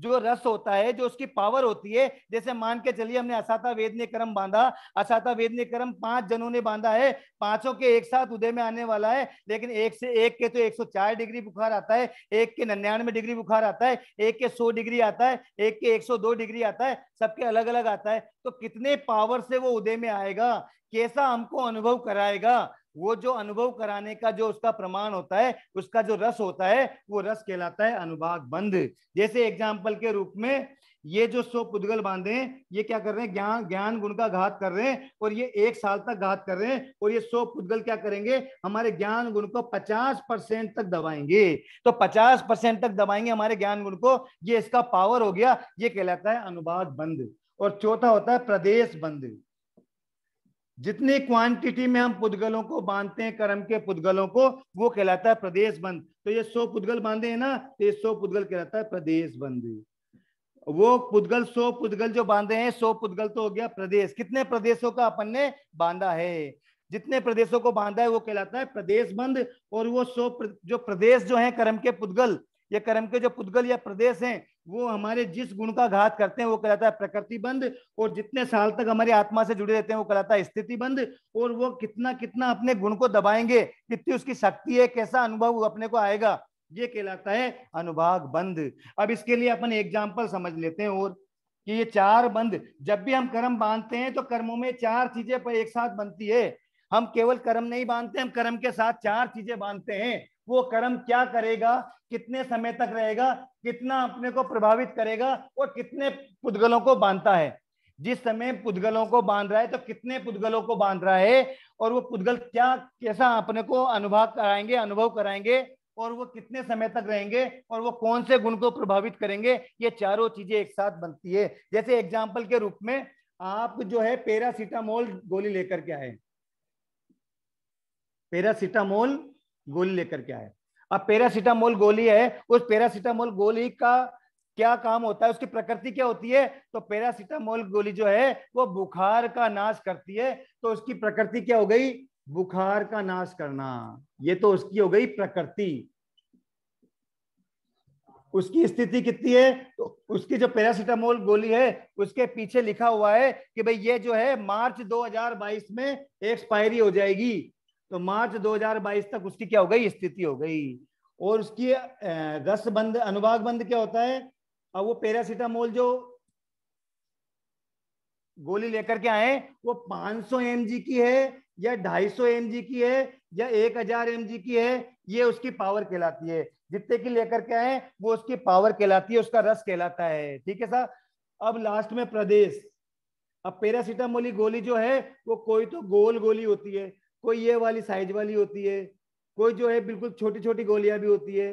जो रस होता है जो उसकी पावर होती है जैसे मान के चलिए हमने असाता वेद ने कर्म बांधा असाता वेद ने कर्म पांच जनों ने बांधा है पांचों के एक साथ उदय में आने वाला है लेकिन एक से एक के तो 104 डिग्री बुखार आता है एक के निन्यानवे डिग्री बुखार आता है एक के 100 डिग्री आता है एक के 102 डिग्री आता है सबके अलग अलग आता है तो कितने पावर से वो उदय में आएगा कैसा हमको अनुभव कराएगा वो जो अनुभव कराने का जो उसका प्रमाण होता है उसका जो रस होता है वो रस कहलाता है अनुभाग बंध जैसे एग्जाम्पल के रूप में ये जो सो पुदगल बांधे हैं ये क्या कर रहे हैं ज्ञान ज्ञान गुण का घात कर रहे हैं और ये एक साल तक घात कर रहे हैं और ये सो पुदगल क्या करेंगे हमारे ज्ञान गुण को 50 परसेंट तक दबाएंगे तो 50 परसेंट तक दबाएंगे हमारे ज्ञान गुण को ये इसका पावर हो गया ये कहलाता है अनुवाद बंद और चौथा होता है प्रदेश बंद जितनी क्वांटिटी में हम पुद्गलों को बांधते हैं कर्म के पुद्गलों को वो कहलाता है प्रदेश बंद तो ये सौ पुद्गल बांधे हैं ना तो ये सौ पुद्गल कहलाता है प्रदेश बंद वो पुद्गल सौ पुद्गल जो बांधे हैं सौ पुद्गल तो हो गया प्रदेश कितने प्रदेशों का अपन ने बांधा है जितने प्रदेशों को बांधा है वो कहलाता है प्रदेश बंद और वो सौ प्र... जो प्रदेश जो है कर्म के पुद्गल या कर्म के जो पुद्गल या प्रदेश हैं वो हमारे जिस गुण का घात करते हैं वो कहलाता है प्रकृति बंद और जितने साल तक हमारी आत्मा से जुड़े रहते हैं वो कहलाता है स्थिति बंद और वो कितना कितना अपने गुण को दबाएंगे कितनी उसकी शक्ति है कैसा अनुभव अपने को आएगा ये कहलाता है अनुभाग बंद अब इसके लिए अपन एग्जाम्पल समझ लेते हैं और कि ये चार बंद जब भी हम कर्म बांधते हैं तो कर्मों में चार चीजें पर एक साथ बनती है हम केवल कर्म नहीं बांधते हम कर्म के साथ चार चीजें बांधते हैं वो कर्म क्या करेगा कितने समय तक रहेगा कितना अपने को प्रभावित करेगा और कितने पुद्गलों को बांधता है जिस समय पुद्गलों को बांध रहा है तो कितने पुद्गलों को बांध रहा है और वो पुद्गल क्या कैसा अपने को अनुभव कराएंगे अनुभव कराएंगे और वो कितने समय तक रहेंगे और वो कौन से गुण को प्रभावित करेंगे ये चारों चीजें एक साथ बनती है जैसे एग्जाम्पल के रूप में आप जो है पेरासीटामोल गोली लेकर के आए पेरासीटामोल गोली लेकर के आए अब पेरासिटामोल गोली है उस पेरासिटामोल गोली का क्या काम होता है उसकी प्रकृति क्या होती है तो पेरासिटामोल गोली जो है वो बुखार का नाश करती है तो उसकी प्रकृति क्या हो गई बुखार का नाश करना ये तो उसकी हो गई प्रकृति उसकी स्थिति कितनी है तो उसकी जो पेरासिटामोल गोली है उसके पीछे लिखा हुआ है कि भाई ये जो है मार्च 2022 में एक्सपायरी हो जाएगी तो मार्च 2022 तक उसकी क्या हो गई स्थिति हो गई और उसकी रस बंद अनुभाग बंद क्या होता है अब वो पेरासिटामोल जो गोली लेकर के आए वो 500 सौ की है या 250 सौ की है या 1000 हजार की है ये उसकी पावर कहलाती है जितने की लेकर के आए वो उसकी पावर कहलाती है उसका रस कहलाता है ठीक है सर अब लास्ट में प्रदेश अब पेरासिटामोली गोली जो है वो कोई तो गोल गोली होती है कोई ये वाली साइज वाली होती है कोई जो है बिल्कुल छोटी छोटी गोलियां भी होती है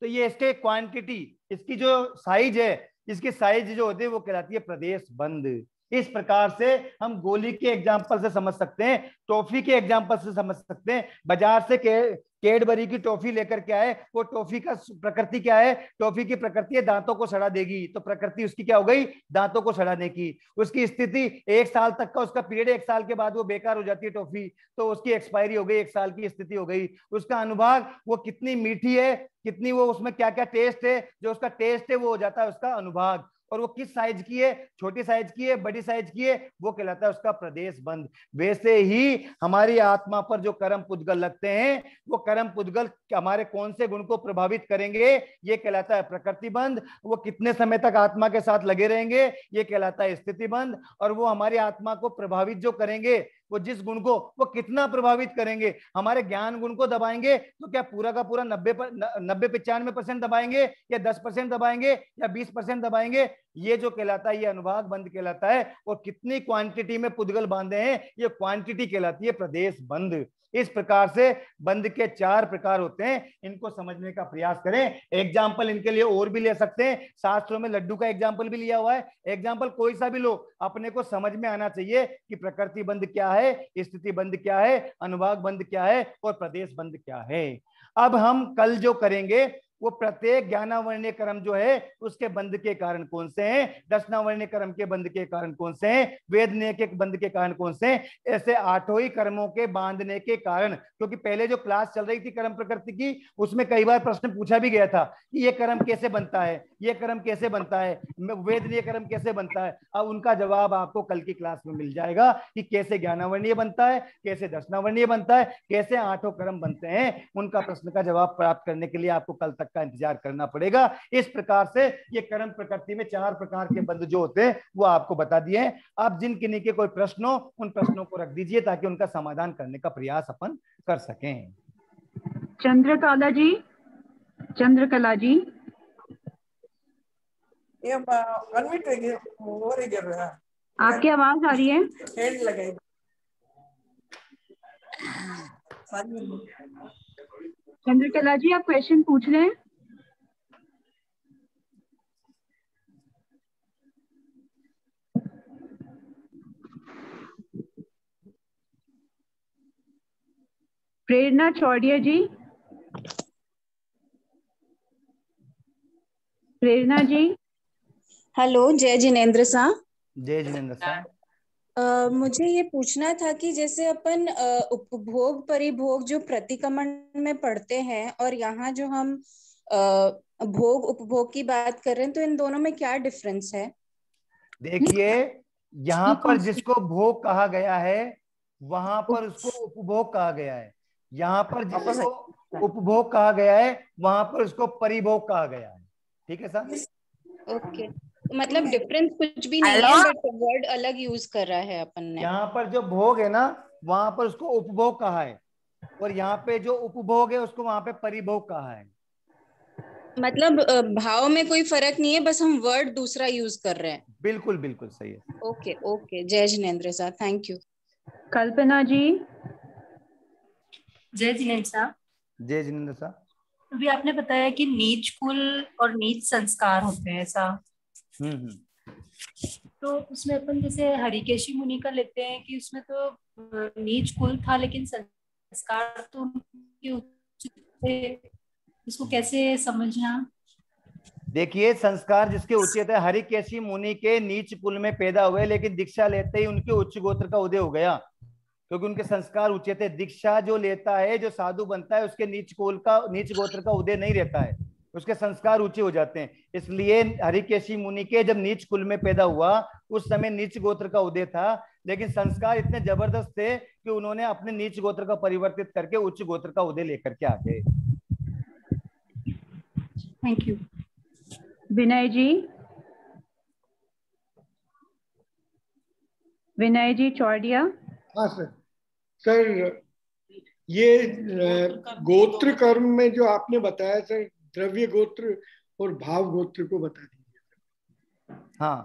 तो ये इसके क्वांटिटी इसकी जो साइज है इसकी साइज जो होती है वो कहलाती है प्रदेश बंद इस प्रकार से हम गोली के एग्जाम्पल से समझ सकते हैं टॉफी के एग्जाम्पल से समझ सकते हैं बाजार से के, केडबरी की टॉफी लेकर के आए वो टॉफी का प्रकृति क्या है टॉफी की प्रकृति है दांतों को सड़ा देगी तो प्रकृति उसकी क्या हो गई दांतों को सड़ाने की उसकी स्थिति एक साल तक का उसका पीरियड एक साल के बाद वो बेकार हो जाती है टॉफी तो उसकी एक्सपायरी हो गई एक साल की स्थिति हो गई उसका अनुभाग वो कितनी मीठी है कितनी वो उसमें क्या क्या टेस्ट है जो उसका टेस्ट है वो हो जाता है उसका अनुभाग और वो किस साइज की है छोटी साइज की है बड़ी साइज की है वो कहलाता है उसका प्रदेश बंद वैसे ही हमारी आत्मा पर जो कर्म पुजगल लगते हैं वो कर्म पुजगल हमारे कौन से गुण को प्रभावित करेंगे ये कहलाता है प्रकृति बंद वो कितने समय तक आत्मा के साथ लगे रहेंगे ये कहलाता है स्थिति बंद और वो हमारी आत्मा को प्रभावित जो करेंगे वो जिस गुण को वो कितना प्रभावित करेंगे हमारे ज्ञान गुण को दबाएंगे तो क्या पूरा का पूरा नब्बे नब्बे पिचानवे परसेंट दबाएंगे या दस परसेंट दबाएंगे या बीस परसेंट दबाएंगे ये जो कहलाता है ये अनुभाग बंद कहलाता है और कितनी क्वांटिटी में पुदगल बांधे हैं ये क्वांटिटी कहलाती है प्रदेश बंद इस प्रकार से बंद के चार प्रकार होते हैं इनको समझने का प्रयास करें एग्जाम्पल इनके लिए और भी ले सकते हैं शास्त्रों में लड्डू का एग्जाम्पल भी लिया हुआ है एग्जाम्पल कोई सा भी लो अपने को समझ में आना चाहिए कि प्रकृति बंद क्या है स्थिति बंद क्या है अनुभाग बंद क्या है और प्रदेश बंद क्या है अब हम कल जो करेंगे वो प्रत्येक ज्ञानावर्ण्य कर्म जो है उसके बंद के कारण कौन से हैं दर्शनावर्ण्य कर्म के बंद के कारण कौन से हैं वेदने के बंद के कारण कौन से हैं ऐसे आठों ही कर्मों के बांधने के कारण क्योंकि पहले जो क्लास चल रही थी कर्म प्रकृति की उसमें कई बार प्रश्न पूछा भी गया था कि ये कर्म कैसे बनता है ये कर्म कैसे बनता है वेदनीय कर्म कैसे बनता है अब उनका जवाब आपको कल की क्लास में मिल जाएगा कि कैसे ज्ञानावर्णीय बनता है कैसे दर्शनावर्णीय बनता है कैसे आठों कर्म बनते हैं उनका प्रश्न का जवाब प्राप्त करने के लिए आपको कल तक का इंतजार करना पड़ेगा इस प्रकार से ये कर्म प्रकृति में चार प्रकार के बंद जो होते हैं वो आपको बता दिए आप जिन किन्हीं के कोई प्रश्न हो उन प्रश्नों को रख दीजिए ताकि उनका समाधान करने का प्रयास अपन कर सके चंद्रकला जी चंद्रकला जी हाँ। आपकी आवाज आ रही है हाँ चंद्रकला जी आप क्वेश्चन पूछ रहे हैं प्रेरणा चौड़िया जी प्रेरणा जी हेलो जय जिनेन्द्र सा जय जिनेन्द्र सा Uh, मुझे ये पूछना था कि जैसे अपन uh, उपभोग परिभोग जो प्रतिक्रमण में पढ़ते हैं और यहाँ जो हम uh, भोग उपभोग की बात कर रहे हैं तो इन दोनों में क्या डिफरेंस है देखिए यहाँ पर जिसको भोग कहा गया है वहां पर उसको उपभोग कहा गया है यहाँ पर जिसको हाँ। उपभोग कहा गया है वहां पर उसको परिभोग कहा गया है ठीक है सर ओके मतलब डिफरेंस कुछ भी नहीं है बट वर्ड अलग यूज कर रहा है अपन ने यहाँ पर जो भोग है ना वहां पर उसको उपभोग कहा है और यहाँ पे जो उपभोग है उसको वहां पे परिभोग कहा है मतलब भाव में कोई फर्क नहीं है बस हम वर्ड दूसरा यूज कर रहे हैं बिल्कुल बिल्कुल सही है ओके ओके जय जिनेन्द्र sir thank you Kalpana ji जय जिनेन्द्र साहब जय जिनेन्द्र साहब अभी आपने बताया कि नीच कुल और नीच संस्कार होते हैं ऐसा हम्म, हम्म। तो उसमें अपन जैसे हरिकेशी मुनि का लेते हैं कि उसमें तो नीच कुल था लेकिन संस्कार तो उसको कैसे समझना देखिए संस्कार जिसके उचित है हरिकेशी मुनि के नीच कुल में पैदा हुए लेकिन दीक्षा लेते ही उनके उच्च गोत्र का उदय हो गया क्योंकि उनके संस्कार ऊंचे थे दीक्षा जो लेता है जो साधु बनता है उसके नीच कोल का नीच गोत्र का उदय नहीं रहता है उसके संस्कार ऊंचे हो जाते हैं इसलिए हरिकेशी मुनि के जब नीच कुल में पैदा हुआ उस समय नीच गोत्र का उदय था लेकिन संस्कार इतने जबरदस्त थे कि उन्होंने अपने नीच गोत्र का परिवर्तित करके उच्च गोत्र का उदय लेकर के आ गए थैंक यू विनय जी विनय जी चौड़िया हाँ सर सर ये गोत्र कर्म में जो आपने बताया सर द्रव्य गोत्र और भाव गोत्र को बता दीजिए हाँ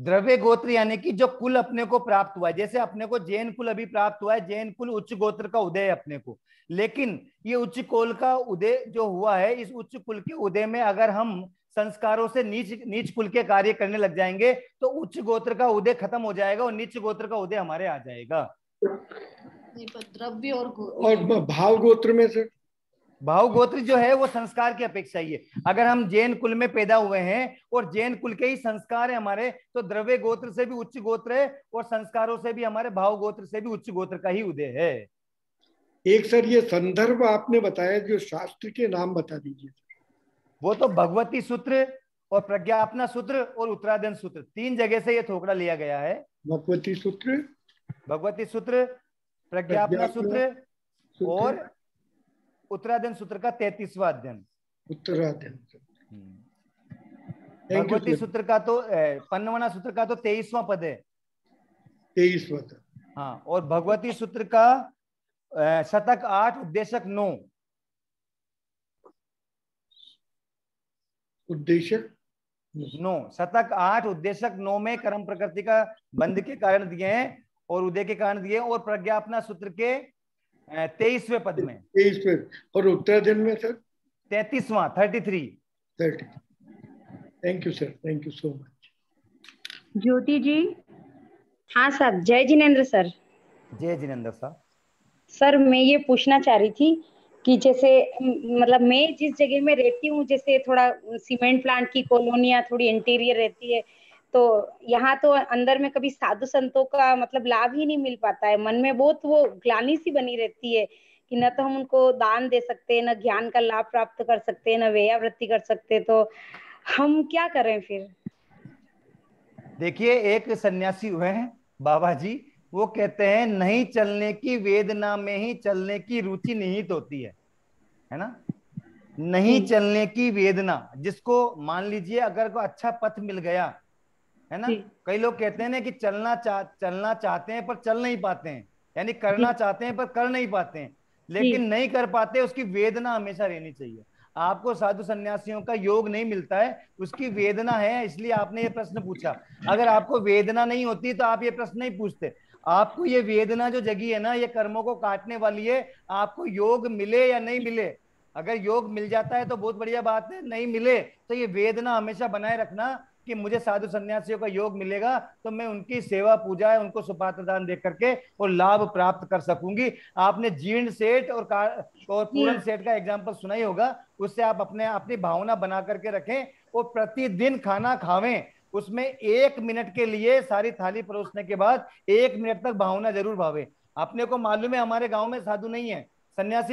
द्रव्य गोत्र यानी कि जो कुल अपने को प्राप्त हुआ है जैसे अपने को जैन कुल अभी प्राप्त हुआ है जैन कुल उच्च गोत्र का उदय अपने को लेकिन ये उच्च कुल का उदय जो हुआ है इस उच्च कुल के उदय में अगर हम संस्कारों से नीच नीच कुल के कार्य करने लग जाएंगे तो उच्च गोत्र का उदय खत्म हो जाएगा और नीच गोत्र का उदय हमारे आ जाएगा द्रव्य और और भाव गोत्र में से भाव गोत्र जो है वो संस्कार की अपेक्षा ही है अगर हम जैन कुल में पैदा हुए हैं और जैन कुल के ही संस्कार है हमारे तो द्रव्य गोत्र से भी उच्च गोत्र है और संस्कारों से भी हमारे भाव गोत्र से भी उच्च गोत्र का ही उदय है एक सर ये संदर्भ आपने बताया जो शास्त्र के नाम बता दीजिए वो तो भगवती सूत्र और प्रज्ञापना सूत्र और उत्तराधन सूत्र तीन जगह से ये थोकड़ा लिया गया है भगवती सूत्र भगवती सूत्र प्रज्ञापन सूत्र और उत्तराध्यन सूत्र का तैतीसवा अध्ययन उत्तराध्यन हम्म। भगवती सूत्र का तो पन्नवना सूत्र का तो तेईसवा पद है तेईसवा हाँ और भगवती सूत्र का शतक आठ उद्देशक नौ उद्देशक नौ शतक आठ उद्देशक नौ में कर्म प्रकृति का बंद के कारण दिए हैं और उदय के कारण दिए और प्रज्ञापना सूत्र के तेईसवे पद में तेईसवे और दिन में सर तैतीसवा thirty three thirty thank you sir thank you so much Jyoti ji हाँ सर जय जिनेन्द्र सर जय जिनेन्द्र सर सर मैं ये पूछना चाह रही थी कि जैसे मतलब मैं जिस जगह में रहती हूँ जैसे थोड़ा सीमेंट प्लांट की कॉलोनिया थोड़ी इंटीरियर रहती है तो यहाँ तो अंदर में कभी साधु संतों का मतलब लाभ ही नहीं मिल पाता है मन में बहुत वो ग्लानी सी बनी रहती है कि न तो हम उनको दान दे सकते हैं न ज्ञान का लाभ प्राप्त कर सकते हैं न वेयावृत्ति कर सकते तो हम क्या करें फिर देखिए एक सन्यासी हुए हैं बाबा जी वो कहते हैं नहीं चलने की वेदना में ही चलने की रुचि निहित होती है है ना नहीं हम्म। चलने की वेदना जिसको मान लीजिए अगर को अच्छा पथ मिल गया है ना कई लोग कहते हैं ना कि चलना चा, चलना चाहते हैं पर चल नहीं पाते हैं यानी करना चाहते हैं पर कर नहीं पाते हैं लेकिन नहीं कर पाते उसकी वेदना हमेशा रहनी चाहिए आपको साधु संन्यासियों का योग नहीं मिलता है उसकी वेदना है इसलिए आपने ये प्रश्न पूछा अगर आपको वेदना नहीं होती तो आप ये प्रश्न नहीं पूछते आपको ये वेदना जो जगी है ना ये कर्मों को काटने वाली है आपको योग मिले या नहीं मिले अगर योग मिल जाता है तो बहुत बढ़िया बात है नहीं मिले तो ये वेदना हमेशा बनाए रखना कि मुझे साधु संन्यासियों का योग मिलेगा तो मैं उनकी सेवा पूजा उनको सुपात्र दान दे करके और लाभ प्राप्त कर सकूंगी आपने जीर्ण सेठ और और पूर्ण सेठ का एग्जाम्पल सुना ही होगा उससे आप अपने अपनी भावना बना करके रखें और प्रतिदिन खाना खावें उसमें एक मिनट के लिए सारी थाली परोसने के बाद एक मिनट तक भावना जरूर भावे अपने को मालूम है हमारे गाँव में साधु नहीं है सन्यासी